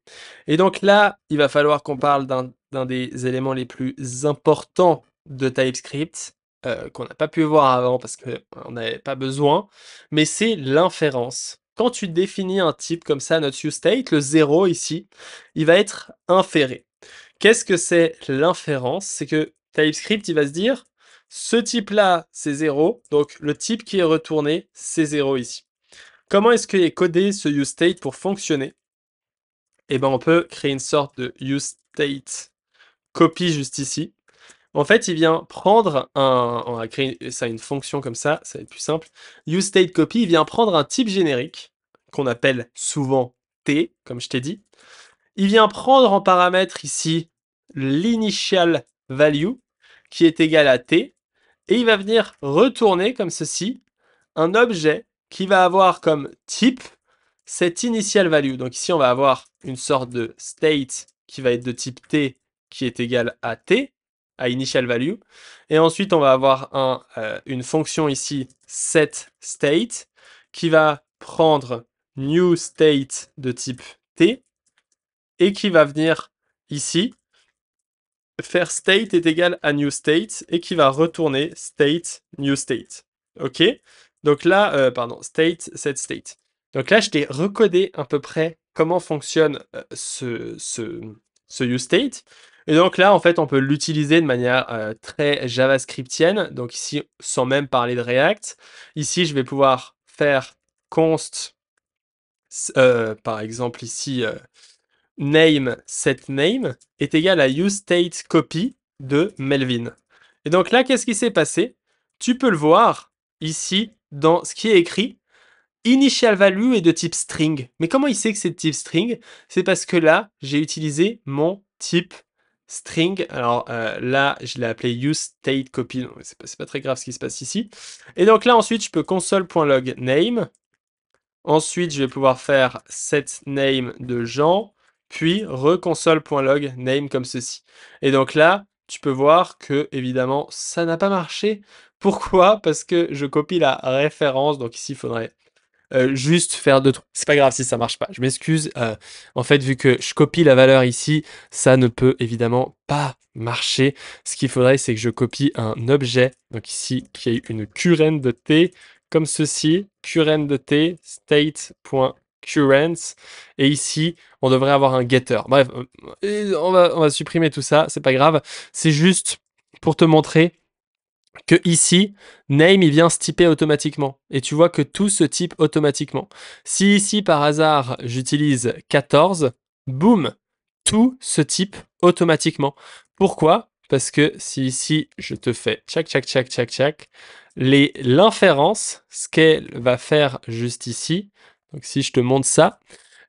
Et donc là, il va falloir qu'on parle d'un des éléments les plus importants de TypeScript. Euh, qu'on n'a pas pu voir avant parce qu'on n'avait pas besoin, mais c'est l'inférence. Quand tu définis un type comme ça, notre use state le 0 ici, il va être inféré. Qu'est-ce que c'est l'inférence C'est que TypeScript, il va se dire, ce type-là, c'est 0, donc le type qui est retourné, c'est 0 ici. Comment est-ce qu'il est codé ce state pour fonctionner Eh bien, on peut créer une sorte de use state copy juste ici, en fait, il vient prendre un. On va créer ça une fonction comme ça, ça va être plus simple. UseStateCopy, il vient prendre un type générique qu'on appelle souvent T, comme je t'ai dit. Il vient prendre en paramètre ici l'initial value qui est égal à T. Et il va venir retourner comme ceci un objet qui va avoir comme type cette initial value. Donc ici, on va avoir une sorte de state qui va être de type T qui est égal à T initial value. Et ensuite, on va avoir un, euh, une fonction ici set state qui va prendre new state de type t et qui va venir ici faire state est égal à new state et qui va retourner state new state. OK Donc là, euh, pardon, state set state. Donc là, je t'ai recodé à peu près comment fonctionne euh, ce, ce, ce state et donc là, en fait, on peut l'utiliser de manière euh, très javascriptienne. Donc ici, sans même parler de React. Ici, je vais pouvoir faire const, euh, par exemple ici, euh, name set name est égal à useStateCopy de Melvin. Et donc là, qu'est-ce qui s'est passé Tu peux le voir ici dans ce qui est écrit. Initial value est de type string. Mais comment il sait que c'est de type string C'est parce que là, j'ai utilisé mon type string. Alors euh, là, je l'ai appelé use state copy. C'est pas, pas très grave ce qui se passe ici. Et donc là, ensuite, je peux console.log name. Ensuite, je vais pouvoir faire set name de Jean, puis reconsole.log name comme ceci. Et donc là, tu peux voir que évidemment, ça n'a pas marché. Pourquoi Parce que je copie la référence. Donc ici, il faudrait euh, juste faire deux trucs. C'est pas grave si ça marche pas. Je m'excuse. Euh, en fait, vu que je copie la valeur ici, ça ne peut évidemment pas marcher. Ce qu'il faudrait, c'est que je copie un objet. Donc ici, qui est une current de t, comme ceci, current de t, state.currents. Et ici, on devrait avoir un getter. Bref, euh, on va, on va supprimer tout ça, c'est pas grave. C'est juste pour te montrer que ici, name, il vient se typer automatiquement. Et tu vois que tout se type automatiquement. Si ici, par hasard, j'utilise 14, boum, tout se type automatiquement. Pourquoi Parce que si ici, je te fais tchac, tchac, tchac, tchac, tchac, l'inférence, ce qu'elle va faire juste ici, donc si je te montre ça,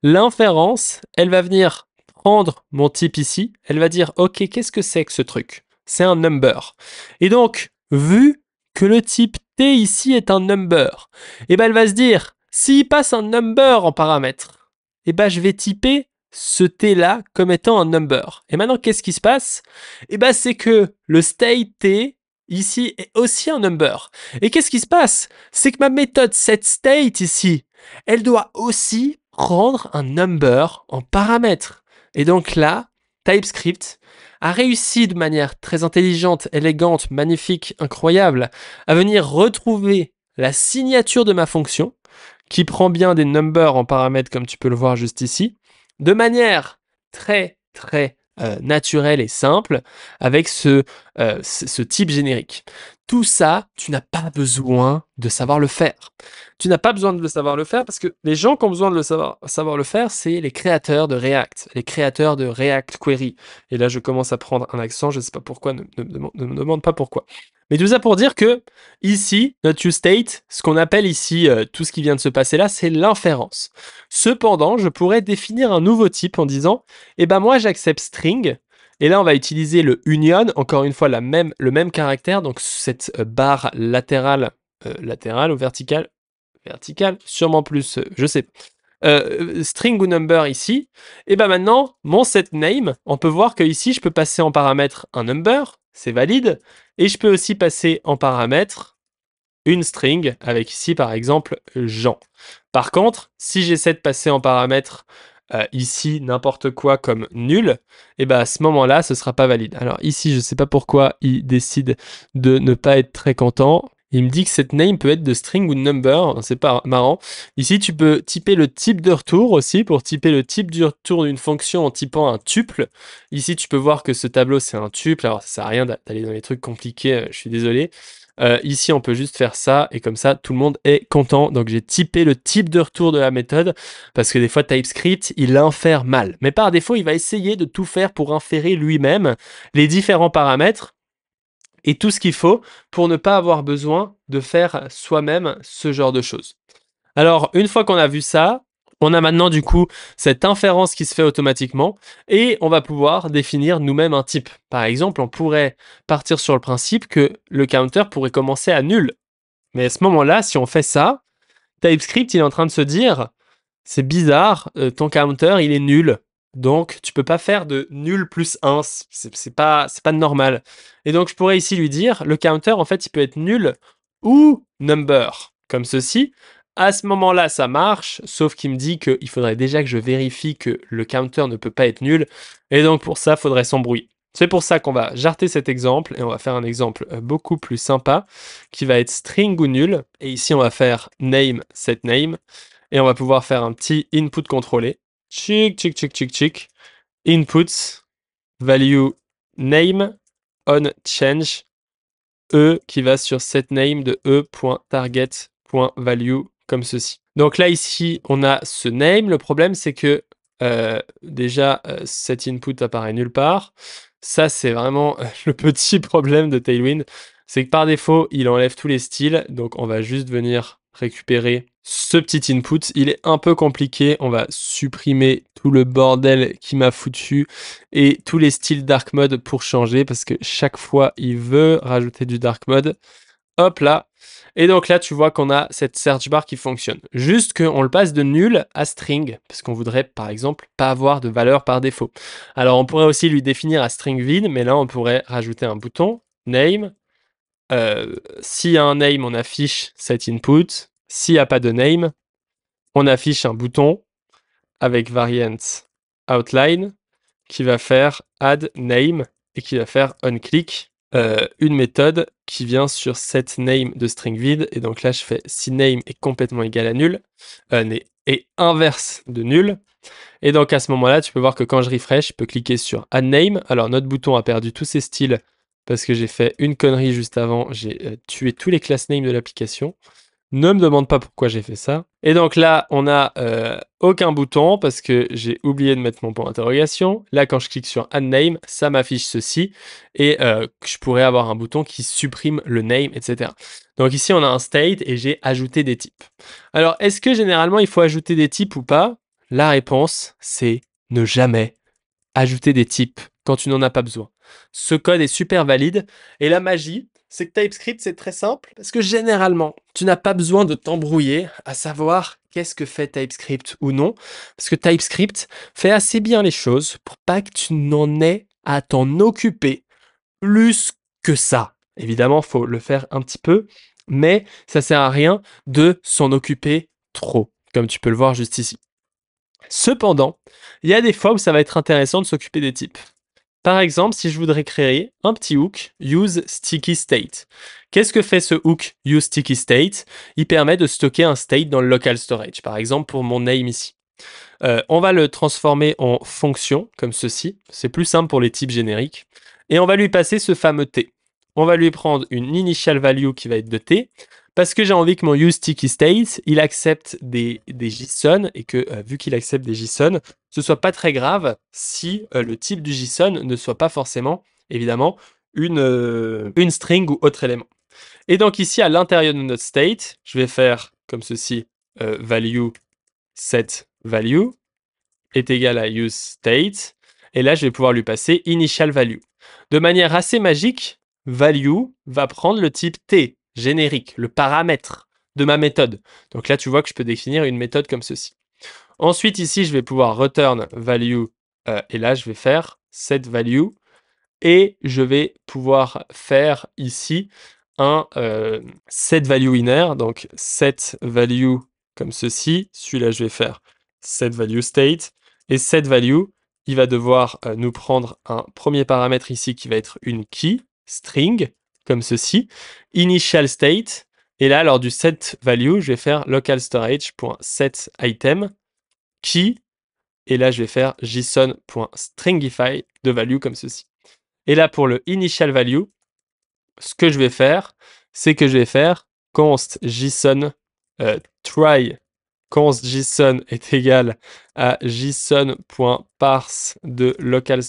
l'inférence, elle va venir prendre mon type ici, elle va dire, OK, qu'est-ce que c'est que ce truc C'est un number. Et donc, vu que le type T ici est un number, et eh ben elle va se dire, s'il passe un number en paramètre, et eh ben je vais typer ce T là comme étant un number. Et maintenant, qu'est-ce qui se passe Et eh ben c'est que le state T ici est aussi un number. Et qu'est-ce qui se passe C'est que ma méthode state ici, elle doit aussi rendre un number en paramètre. Et donc là, TypeScript a réussi de manière très intelligente, élégante, magnifique, incroyable, à venir retrouver la signature de ma fonction, qui prend bien des numbers en paramètres comme tu peux le voir juste ici, de manière très très euh, naturelle et simple avec ce, euh, ce type générique. Tout ça, tu n'as pas besoin de savoir le faire. Tu n'as pas besoin de le savoir le faire parce que les gens qui ont besoin de le savoir, le faire, c'est les créateurs de React, les créateurs de React Query. Et là, je commence à prendre un accent, je ne sais pas pourquoi, ne, me demande pas pourquoi. Mais tout ça pour dire que ici, notre you state, ce qu'on appelle ici euh, tout ce qui vient de se passer là, c'est l'inférence. Cependant, je pourrais définir un nouveau type en disant, eh ben moi j'accepte string et là, on va utiliser le union, encore une fois le même caractère, donc cette euh, barre latérale, euh, latérale ou verticale, verticale, sûrement plus, euh, je sais string ou number ici. Et ben maintenant, mon set name, on peut voir que ici, je peux passer en paramètre un number, c'est valide, et je peux aussi passer en paramètre une string, avec ici par exemple Jean. Par contre, si j'essaie de passer en paramètre euh, ici n'importe quoi comme nul, et eh bien à ce moment-là, ce ne sera pas valide. Alors ici, je ne sais pas pourquoi il décide de ne pas être très content. Il me dit que cette name peut être de string ou de number, hein, c'est pas marrant. Ici, tu peux typer le type de retour aussi pour typer le type du retour d'une fonction en typant un tuple. Ici, tu peux voir que ce tableau, c'est un tuple. Alors, ça sert à rien d'aller dans les trucs compliqués, euh, je suis désolé. Euh, ici, on peut juste faire ça et comme ça, tout le monde est content. Donc, j'ai typé le type de retour de la méthode parce que des fois, TypeScript, il infère mal. Mais par défaut, il va essayer de tout faire pour inférer lui-même les différents paramètres et tout ce qu'il faut pour ne pas avoir besoin de faire soi-même ce genre de choses. Alors, une fois qu'on a vu ça, on a maintenant du coup cette inférence qui se fait automatiquement et on va pouvoir définir nous-mêmes un type. Par exemple, on pourrait partir sur le principe que le counter pourrait commencer à nul. Mais à ce moment-là, si on fait ça, TypeScript il est en train de se dire c'est bizarre, euh, ton counter il est nul. Donc tu peux pas faire de nul plus 1, c'est pas, pas normal. Et donc je pourrais ici lui dire le counter en fait il peut être nul ou number comme ceci. À ce moment-là, ça marche, sauf qu'il me dit qu'il faudrait déjà que je vérifie que le counter ne peut pas être nul, et donc pour ça, il faudrait s'embrouiller. C'est pour ça qu'on va jarter cet exemple et on va faire un exemple euh, beaucoup plus sympa qui va être string ou nul. Et ici, on va faire name set name et on va pouvoir faire un petit input contrôlé. Chic, chic, chic, chic, chic. Input value name on change e qui va sur set name de e.target.value comme ceci. Donc là, ici, on a ce name. Le problème, c'est que euh, déjà, euh, cet input apparaît nulle part. Ça, c'est vraiment euh, le petit problème de Tailwind. C'est que par défaut, il enlève tous les styles. Donc, on va juste venir récupérer ce petit input. Il est un peu compliqué. On va supprimer tout le bordel qui m'a foutu et tous les styles dark mode pour changer parce que chaque fois, il veut rajouter du dark mode. Hop là. Et donc là, tu vois qu'on a cette search bar qui fonctionne. Juste qu'on le passe de nul à string, parce qu'on voudrait, par exemple, pas avoir de valeur par défaut. Alors, on pourrait aussi lui définir à string vide, mais là, on pourrait rajouter un bouton, name. Euh, S'il y a un name, on affiche cet input. S'il n'y a pas de name, on affiche un bouton avec variant outline qui va faire add name et qui va faire un euh, une méthode qui vient sur cette name de string vide. Et donc là, je fais si name est complètement égal à nul, et euh, inverse de nul. Et donc à ce moment-là, tu peux voir que quand je refresh, je peux cliquer sur add name. Alors notre bouton a perdu tous ses styles parce que j'ai fait une connerie juste avant. J'ai euh, tué tous les class name de l'application. Ne me demande pas pourquoi j'ai fait ça. Et donc là, on n'a euh, aucun bouton parce que j'ai oublié de mettre mon point d'interrogation. Là, quand je clique sur Add Name, ça m'affiche ceci et euh, je pourrais avoir un bouton qui supprime le name, etc. Donc ici, on a un state et j'ai ajouté des types. Alors, est-ce que généralement, il faut ajouter des types ou pas La réponse, c'est ne jamais ajouter des types quand tu n'en as pas besoin. Ce code est super valide et la magie, c'est que TypeScript, c'est très simple, parce que généralement, tu n'as pas besoin de t'embrouiller à savoir qu'est-ce que fait TypeScript ou non, parce que TypeScript fait assez bien les choses pour pas que tu n'en aies à t'en occuper plus que ça. Évidemment, faut le faire un petit peu, mais ça sert à rien de s'en occuper trop, comme tu peux le voir juste ici. Cependant, il y a des fois où ça va être intéressant de s'occuper des types. Par exemple, si je voudrais créer un petit hook use sticky state. Qu'est-ce que fait ce hook use sticky state Il permet de stocker un state dans le local storage, par exemple pour mon name ici. Euh, on va le transformer en fonction, comme ceci. C'est plus simple pour les types génériques. Et on va lui passer ce fameux t. On va lui prendre une initial value qui va être de t parce que j'ai envie que mon use il accepte des, JSON et que euh, vu qu'il accepte des JSON, ce soit pas très grave si euh, le type du JSON ne soit pas forcément, évidemment, une, euh, une string ou autre élément. Et donc ici, à l'intérieur de notre state, je vais faire comme ceci, value set value est égal à use state. Et là, je vais pouvoir lui passer initial value. De manière assez magique, value va prendre le type T générique, le paramètre de ma méthode. Donc là, tu vois que je peux définir une méthode comme ceci. Ensuite, ici, je vais pouvoir return value euh, et là, je vais faire set value et je vais pouvoir faire ici un euh, set value inner, donc set value comme ceci. Celui-là, je vais faire set value state et set value, il va devoir euh, nous prendre un premier paramètre ici qui va être une key string comme ceci, initial state, et là, lors du set value, je vais faire local storage.set item, key, et là, je vais faire json.stringify de value comme ceci. Et là, pour le initial value, ce que je vais faire, c'est que je vais faire const json euh, try const json est égal à json.parse de local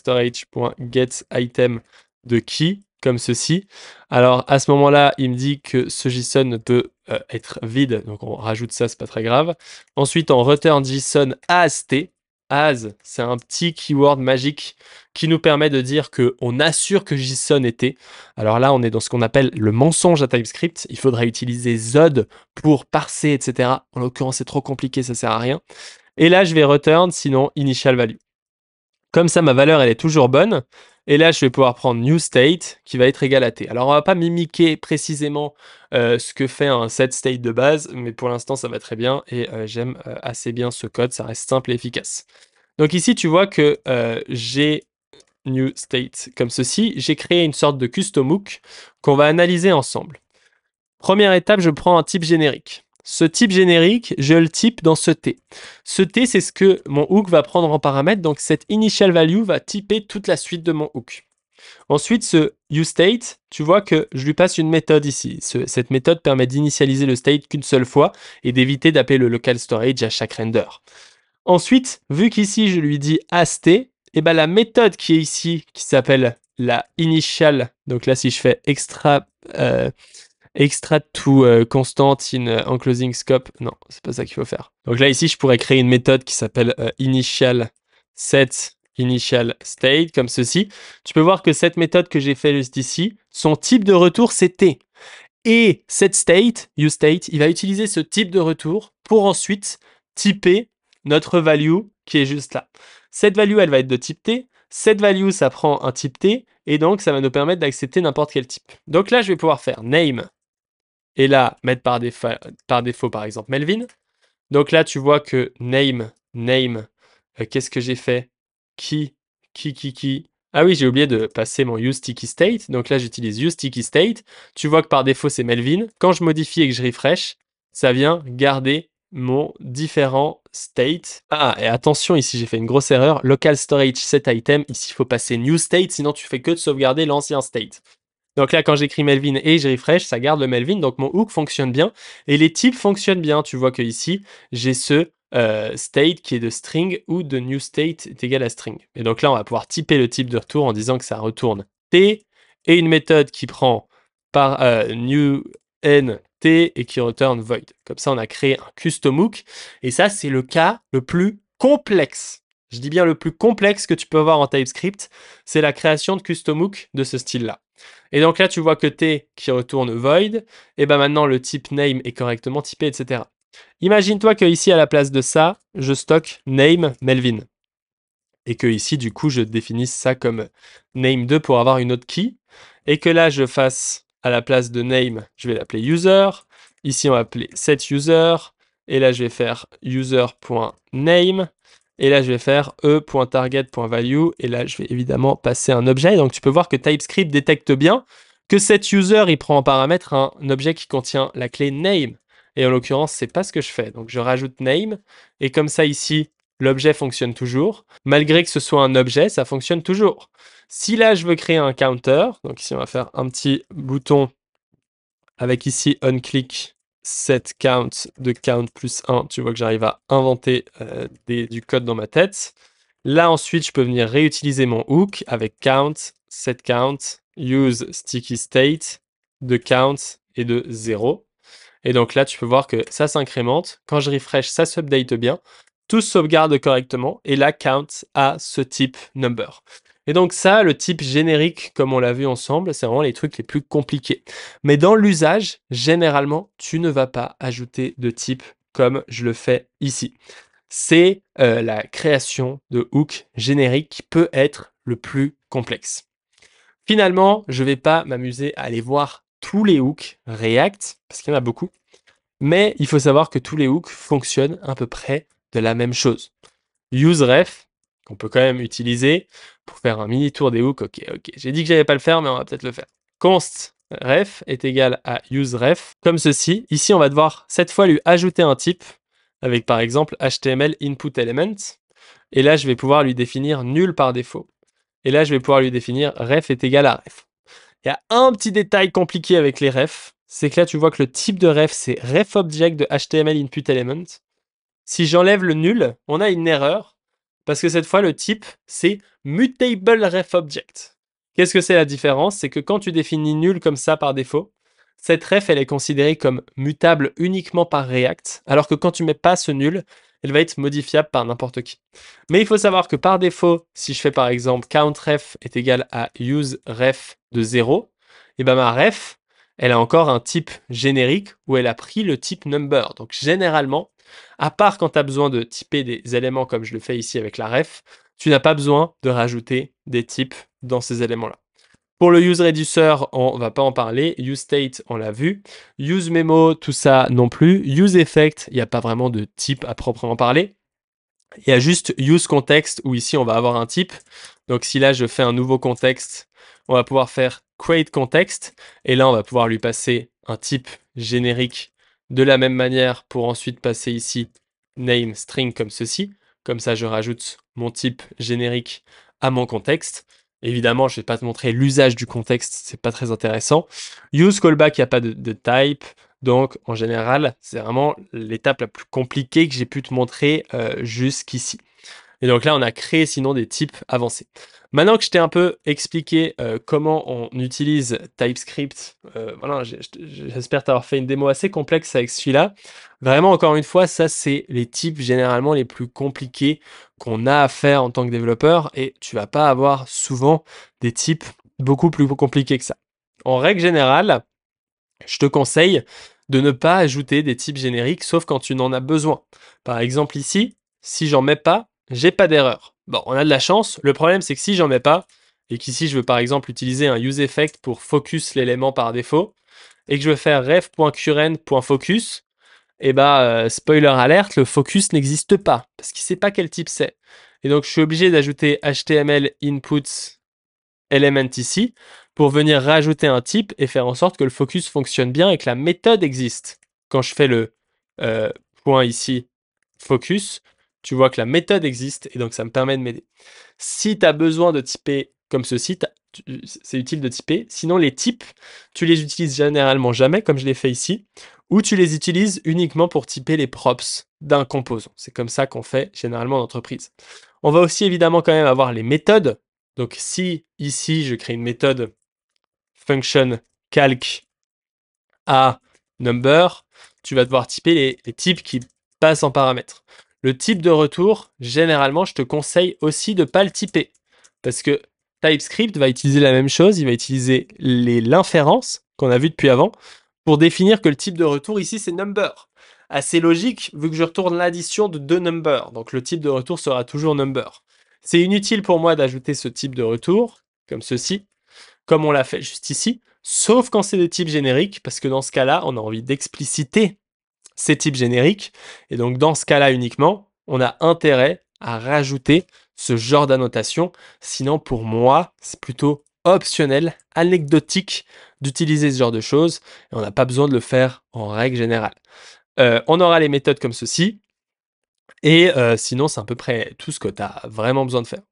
de key comme ceci. Alors à ce moment-là, il me dit que ce JSON ne peut euh, être vide, donc on rajoute ça, c'est pas très grave. Ensuite, on return JSON t. AS, c'est un petit keyword magique qui nous permet de dire que on assure que JSON était. Alors là, on est dans ce qu'on appelle le mensonge à TypeScript. Il faudrait utiliser Zod pour parser, etc. En l'occurrence, c'est trop compliqué, ça sert à rien. Et là, je vais return, sinon initial value. Comme ça, ma valeur, elle est toujours bonne. Et là, je vais pouvoir prendre new state qui va être égal à t. Alors, on va pas mimiquer précisément euh, ce que fait un set state de base, mais pour l'instant, ça va très bien et euh, j'aime euh, assez bien ce code. Ça reste simple et efficace. Donc ici, tu vois que j'ai new state comme ceci. J'ai créé une sorte de custom hook qu'on va analyser ensemble. Première étape, je prends un type générique. Ce type générique, je le type dans ce T. Ce T, c'est ce que mon hook va prendre en paramètre. Donc, cette initial value va typer toute la suite de mon hook. Ensuite, ce useState, tu vois que je lui passe une méthode ici. cette méthode permet d'initialiser le state qu'une seule fois et d'éviter d'appeler le local storage à chaque render. Ensuite, vu qu'ici je lui dis ast, et eh ben, la méthode qui est ici, qui s'appelle la initial, donc là si je fais extra, euh, Extract to euh, constante constant in euh, enclosing scope. Non, c'est pas ça qu'il faut faire. Donc là, ici, je pourrais créer une méthode qui s'appelle euh, initial set initial state, comme ceci. Tu peux voir que cette méthode que j'ai fait juste ici, son type de retour, c'est T. Et cette state, state. il va utiliser ce type de retour pour ensuite typer notre value qui est juste là. Cette value, elle va être de type T. Cette value, ça prend un type T. Et donc, ça va nous permettre d'accepter n'importe quel type. Donc là, je vais pouvoir faire name et là mettre par, par défaut par exemple Melvin. Donc là, tu vois que name, name, euh, qu'est-ce que j'ai fait Qui, qui, qui, qui Ah oui, j'ai oublié de passer mon use sticky state. Donc là, j'utilise use sticky state. Tu vois que par défaut, c'est Melvin. Quand je modifie et que je refresh, ça vient garder mon différent state. Ah, et attention, ici j'ai fait une grosse erreur. Local storage set item, ici il faut passer new state, sinon tu fais que de sauvegarder l'ancien state. Donc là, quand j'écris Melvin et je refresh, ça garde le Melvin. Donc mon hook fonctionne bien. Et les types fonctionnent bien. Tu vois que ici, j'ai ce euh, state qui est de string ou de new state est égal à string. Et donc là, on va pouvoir typer le type de retour en disant que ça retourne t et une méthode qui prend par euh, new n t et qui retourne void. Comme ça, on a créé un custom hook. Et ça, c'est le cas le plus complexe. Je dis bien le plus complexe que tu peux avoir en TypeScript, c'est la création de custom hook de ce style-là. Et donc là, tu vois que T qui retourne void, et ben maintenant le type name est correctement typé, etc. Imagine-toi que ici, à la place de ça, je stocke name Melvin. Et que ici, du coup, je définisse ça comme name2 pour avoir une autre key. Et que là, je fasse à la place de name, je vais l'appeler user. Ici, on va appeler setUser, Et là, je vais faire user.name. Et là, je vais faire e.target.value. Et là, je vais évidemment passer un objet. Donc, tu peux voir que TypeScript détecte bien que cet user, il prend en paramètre un objet qui contient la clé name. Et en l'occurrence, c'est pas ce que je fais. Donc, je rajoute name. Et comme ça, ici, l'objet fonctionne toujours. Malgré que ce soit un objet, ça fonctionne toujours. Si là, je veux créer un counter, donc ici, on va faire un petit bouton avec ici on click set count de count plus 1, tu vois que j'arrive à inventer euh, du code dans ma tête. Là ensuite, je peux venir réutiliser mon hook avec count, set count, use sticky state de count et de 0. Et donc là, tu peux voir que ça s'incrémente. Quand je refresh, ça s'update bien. Tout sauvegarde correctement. Et la count a ce type number. Et donc ça, le type générique, comme on l'a vu ensemble, c'est vraiment les trucs les plus compliqués. Mais dans l'usage, généralement, tu ne vas pas ajouter de type comme je le fais ici. C'est euh, la création de hook générique qui peut être le plus complexe. Finalement, je ne vais pas m'amuser à aller voir tous les hooks React, parce qu'il y en a beaucoup. Mais il faut savoir que tous les hooks fonctionnent à peu près de la même chose. UseRef, on peut quand même utiliser pour faire un mini tour des hooks. Ok, ok. J'ai dit que j'allais pas le faire, mais on va peut-être le faire. Const ref est égal à useRef, comme ceci. Ici, on va devoir cette fois lui ajouter un type avec par exemple HTML input element. Et là, je vais pouvoir lui définir nul par défaut. Et là, je vais pouvoir lui définir ref est égal à ref. Il y a un petit détail compliqué avec les refs, c'est que là, tu vois que le type de ref, c'est refObject de HTML input element. Si j'enlève le nul, on a une erreur parce que cette fois, le type, c'est mutable ref object. Qu'est-ce que c'est la différence C'est que quand tu définis nul comme ça par défaut, cette ref, elle est considérée comme mutable uniquement par React, alors que quand tu mets pas ce nul, elle va être modifiable par n'importe qui. Mais il faut savoir que par défaut, si je fais par exemple count ref est égal à use ref de 0, et eh ben ma ref, elle a encore un type générique où elle a pris le type number. Donc généralement, à part quand tu as besoin de typer des éléments comme je le fais ici avec la ref, tu n'as pas besoin de rajouter des types dans ces éléments-là. Pour le useReducer, on ne va pas en parler. UseState, on l'a vu. UseMemo, tout ça non plus. UseEffect, il n'y a pas vraiment de type à proprement parler. Il y a juste useContext où ici on va avoir un type. Donc si là je fais un nouveau contexte, on va pouvoir faire createContext et là on va pouvoir lui passer un type générique de la même manière, pour ensuite passer ici name string comme ceci. Comme ça, je rajoute mon type générique à mon contexte. Évidemment, je ne vais pas te montrer l'usage du contexte, Ce n'est pas très intéressant. Use callback, il n'y a pas de, type. Donc, en général, c'est vraiment l'étape la plus compliquée que j'ai pu te montrer euh, jusqu'ici. Et donc là, on a créé sinon des types avancés. Maintenant que je t'ai un peu expliqué euh, comment on utilise TypeScript, euh, voilà, j'espère t'avoir fait une démo assez complexe avec celui-là. Vraiment, encore une fois, ça, c'est les types généralement les plus compliqués qu'on a à faire en tant que développeur et tu vas pas avoir souvent des types beaucoup plus compliqués que ça. En règle générale, je te conseille de ne pas ajouter des types génériques sauf quand tu n'en as besoin. Par exemple ici, si j'en mets pas, j'ai pas d'erreur. Bon, on a de la chance. Le problème, c'est que si j'en mets pas, et qu'ici je veux par exemple utiliser un use effect pour focus l'élément par défaut, et que je veux faire ref.current.focus, et eh bah, ben, euh, spoiler alerte, le focus n'existe pas, parce qu'il sait pas quel type c'est. Et donc, je suis obligé d'ajouter HTML inputs element ici pour venir rajouter un type et faire en sorte que le focus fonctionne bien et que la méthode existe. Quand je fais le euh, point ici focus, tu vois que la méthode existe et donc ça me permet de m'aider. Si tu as besoin de typer comme ceci, c'est utile de typer. Sinon, les types, tu les utilises généralement jamais, comme je l'ai fait ici, ou tu les utilises uniquement pour typer les props d'un composant. C'est comme ça qu'on fait généralement en entreprise. On va aussi évidemment quand même avoir les méthodes. Donc si ici, je crée une méthode function calc à number, tu vas devoir typer les, types qui passent en paramètres. Le type de retour, généralement, je te conseille aussi de ne pas le typer. Parce que TypeScript va utiliser la même chose, il va utiliser l'inférence qu'on a vue depuis avant pour définir que le type de retour ici c'est number. Assez logique vu que je retourne l'addition de deux numbers, donc le type de retour sera toujours number. C'est inutile pour moi d'ajouter ce type de retour, comme ceci, comme on l'a fait juste ici, sauf quand c'est des types génériques, parce que dans ce cas-là, on a envie d'expliciter ces types génériques. Et donc dans ce cas-là uniquement, on a intérêt à rajouter ce genre d'annotation. Sinon, pour moi, c'est plutôt optionnel, anecdotique d'utiliser ce genre de choses. Et on n'a pas besoin de le faire en règle générale. Euh, on aura les méthodes comme ceci. Et euh, sinon, c'est à peu près tout ce que tu as vraiment besoin de faire.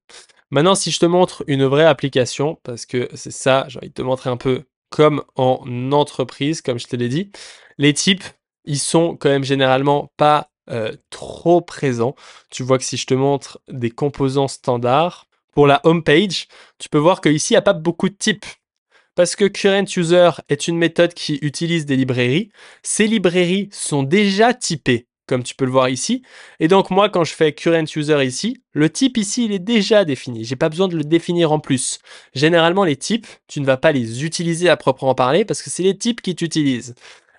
Maintenant, si je te montre une vraie application, parce que c'est ça, j'ai envie de te montrer un peu comme en entreprise, comme je te l'ai dit, les types, ils sont quand même généralement pas euh, trop présents. Tu vois que si je te montre des composants standards, pour la home page, tu peux voir qu'ici, il n'y a pas beaucoup de types. Parce que current user est une méthode qui utilise des librairies. Ces librairies sont déjà typées, comme tu peux le voir ici. Et donc, moi, quand je fais current user ici, le type ici, il est déjà défini. J'ai pas besoin de le définir en plus. Généralement, les types, tu ne vas pas les utiliser à proprement parler parce que c'est les types qui t'utilisent.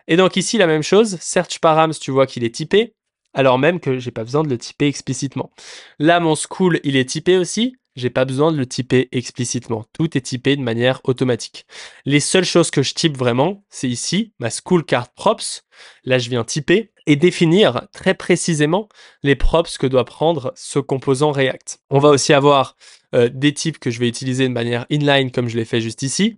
Et donc ici, la même chose, search params, tu vois qu'il est typé, alors même que j'ai pas besoin de le typer explicitement. Là, mon school, il est typé aussi, j'ai pas besoin de le typer explicitement. Tout est typé de manière automatique. Les seules choses que je type vraiment, c'est ici ma school card props. Là, je viens typer et définir très précisément les props que doit prendre ce composant React. On va aussi avoir euh, des types que je vais utiliser de manière inline comme je l'ai fait juste ici.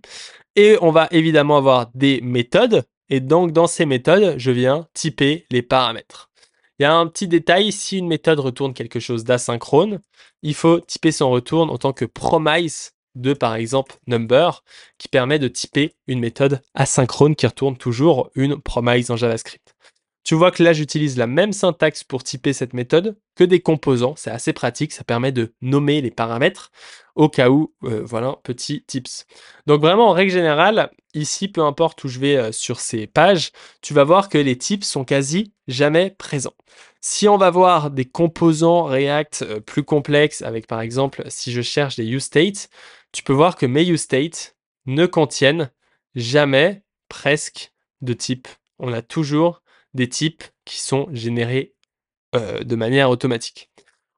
Et on va évidemment avoir des méthodes et donc, dans ces méthodes, je viens typer les paramètres. Il y a un petit détail, si une méthode retourne quelque chose d'asynchrone, il faut typer son retour en tant que promise de par exemple number qui permet de typer une méthode asynchrone qui retourne toujours une promise en JavaScript. Tu vois que là, j'utilise la même syntaxe pour typer cette méthode que des composants. C'est assez pratique, ça permet de nommer les paramètres au cas où. Euh, voilà, petit tips. Donc vraiment, en règle générale, ici, peu importe où je vais euh, sur ces pages, tu vas voir que les types sont quasi jamais présents. Si on va voir des composants React euh, plus complexes, avec par exemple, si je cherche des useState, tu peux voir que mes useState ne contiennent jamais presque de type. On a toujours des types qui sont générés euh, de manière automatique.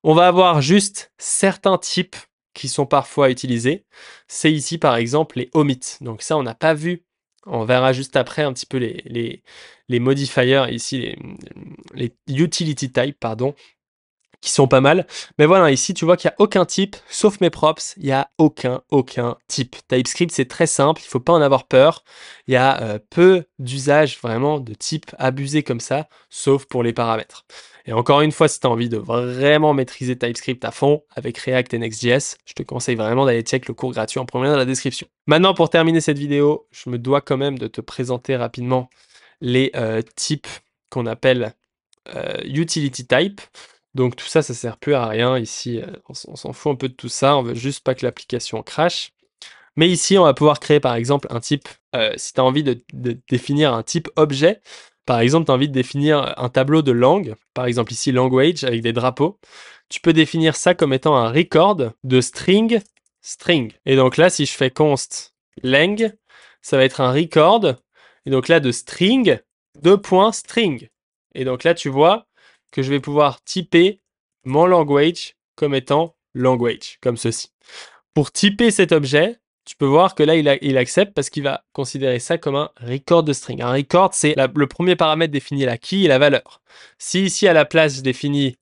On va avoir juste certains types qui sont parfois utilisés. C'est ici par exemple les omits. Donc ça, on n'a pas vu. On verra juste après un petit peu les, les, modifiers, ici les, les utility types, pardon, qui sont pas mal. Mais voilà, ici, tu vois qu'il n'y a aucun type, sauf mes props, il n'y a aucun, aucun type. TypeScript, c'est très simple, il faut pas en avoir peur. Il y a euh, peu d'usages vraiment de type abusé comme ça, sauf pour les paramètres. Et encore une fois, si tu as envie de vraiment maîtriser TypeScript à fond avec React et Next.js, je te conseille vraiment d'aller check le cours gratuit en premier dans la description. Maintenant, pour terminer cette vidéo, je me dois quand même de te présenter rapidement les euh, types qu'on appelle euh, utility type. Donc tout ça, ça sert plus à rien. Ici, euh, on, s'en fout un peu de tout ça. On veut juste pas que l'application crache. Mais ici, on va pouvoir créer par exemple un type. Euh, si tu as envie de, définir un type objet, par exemple, tu as envie de définir un tableau de langue, par exemple ici language avec des drapeaux, tu peux définir ça comme étant un record de string string. Et donc là, si je fais const lang, ça va être un record. Et donc là, de string, deux points string. Et donc là, tu vois, que je vais pouvoir typer mon language comme étant language, comme ceci. Pour typer cet objet, tu peux voir que là, il, accepte parce qu'il va considérer ça comme un record de string. Un record, c'est le premier paramètre défini, la key et la valeur. Si ici, à la place, je définis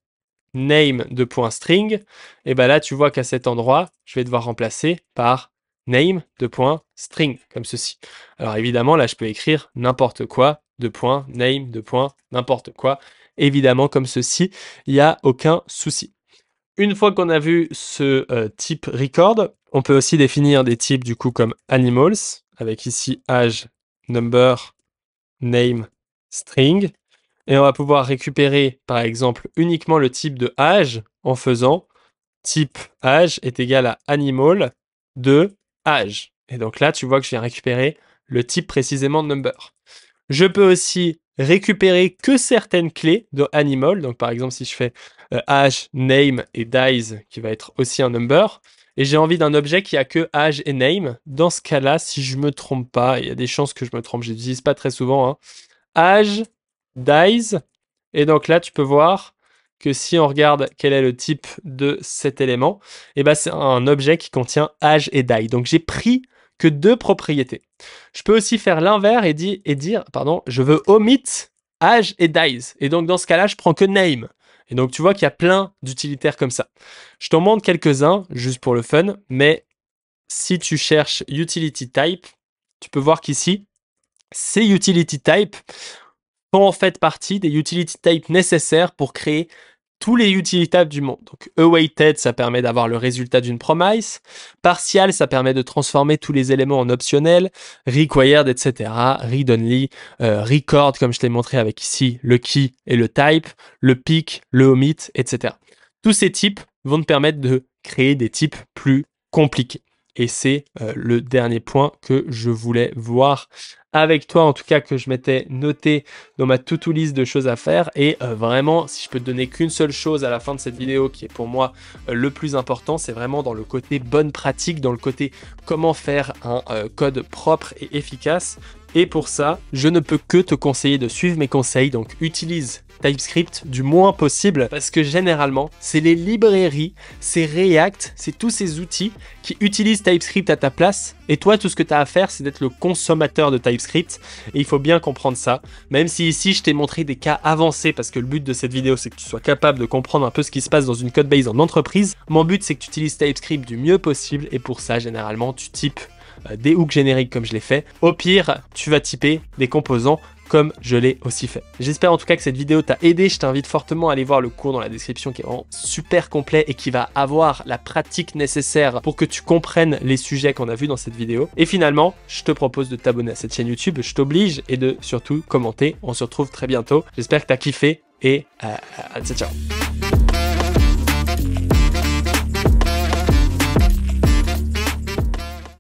name de point string, et eh ben là, tu vois qu'à cet endroit, je vais devoir remplacer par name de point string, comme ceci. Alors évidemment, là, je peux écrire n'importe quoi de point name de point n'importe quoi évidemment comme ceci, il n'y a aucun souci. Une fois qu'on a vu ce euh, type record, on peut aussi définir des types du coup comme animals, avec ici age number, name, string. Et on va pouvoir récupérer par exemple uniquement le type de age en faisant type age est égal à animal de age Et donc là, tu vois que je viens récupérer le type précisément de number. Je peux aussi récupérer que certaines clés de Animal. Donc, par exemple, si je fais age, euh, name et dies, qui va être aussi un number, et j'ai envie d'un objet qui a que age et name, dans ce cas-là, si je me trompe pas, il y a des chances que je me trompe, je dis pas très souvent, hein. age, dies, et donc là, tu peux voir, que si on regarde quel est le type de cet élément, eh ben c'est un objet qui contient age et die. Donc j'ai pris que deux propriétés. Je peux aussi faire l'inverse et, dire, pardon, je veux omit âge et dies. Et donc dans ce cas-là, je prends que name. Et donc tu vois qu'il y a plein d'utilitaires comme ça. Je t'en montre quelques-uns juste pour le fun, mais si tu cherches utility type, tu peux voir qu'ici, ces utility type font en fait partie des utility types nécessaires pour créer tous les utilitables du monde. Donc awaited, ça permet d'avoir le résultat d'une promise. Partial, ça permet de transformer tous les éléments en optionnels. Required, etc. Read only, euh, record, comme je t'ai montré avec ici, le key et le type, le pick, le omit, etc. Tous ces types vont te permettre de créer des types plus compliqués. Et c'est euh, le dernier point que je voulais voir avec toi, en tout cas que je m'étais noté dans ma to-do list de choses à faire. Et euh, vraiment, si je peux te donner qu'une seule chose à la fin de cette vidéo qui est pour moi euh, le plus important, c'est vraiment dans le côté bonne pratique, dans le côté comment faire un code propre et efficace. Et pour ça, je ne peux que te conseiller de suivre mes conseils, donc utilise TypeScript du moins possible parce que généralement c'est les librairies, c'est React, c'est tous ces outils qui utilisent TypeScript à ta place et toi tout ce que tu as à faire c'est d'être le consommateur de TypeScript et il faut bien comprendre ça même si ici je t'ai montré des cas avancés parce que le but de cette vidéo c'est que tu sois capable de comprendre un peu ce qui se passe dans une code base en entreprise mon but c'est que tu utilises TypeScript du mieux possible et pour ça généralement tu types euh, des hooks génériques comme je l'ai fait. Au pire, tu vas typer des composants comme je l'ai aussi fait. J'espère en tout cas que cette vidéo t'a aidé. Je t'invite fortement à aller voir le cours dans la description qui est vraiment super complet et qui va avoir la pratique nécessaire pour que tu comprennes les sujets qu'on a vus dans cette vidéo. Et finalement, je te propose de t'abonner à cette chaîne YouTube, je t'oblige et de surtout commenter. On se retrouve très bientôt. J'espère que t'as kiffé et euh, euh, à ciao.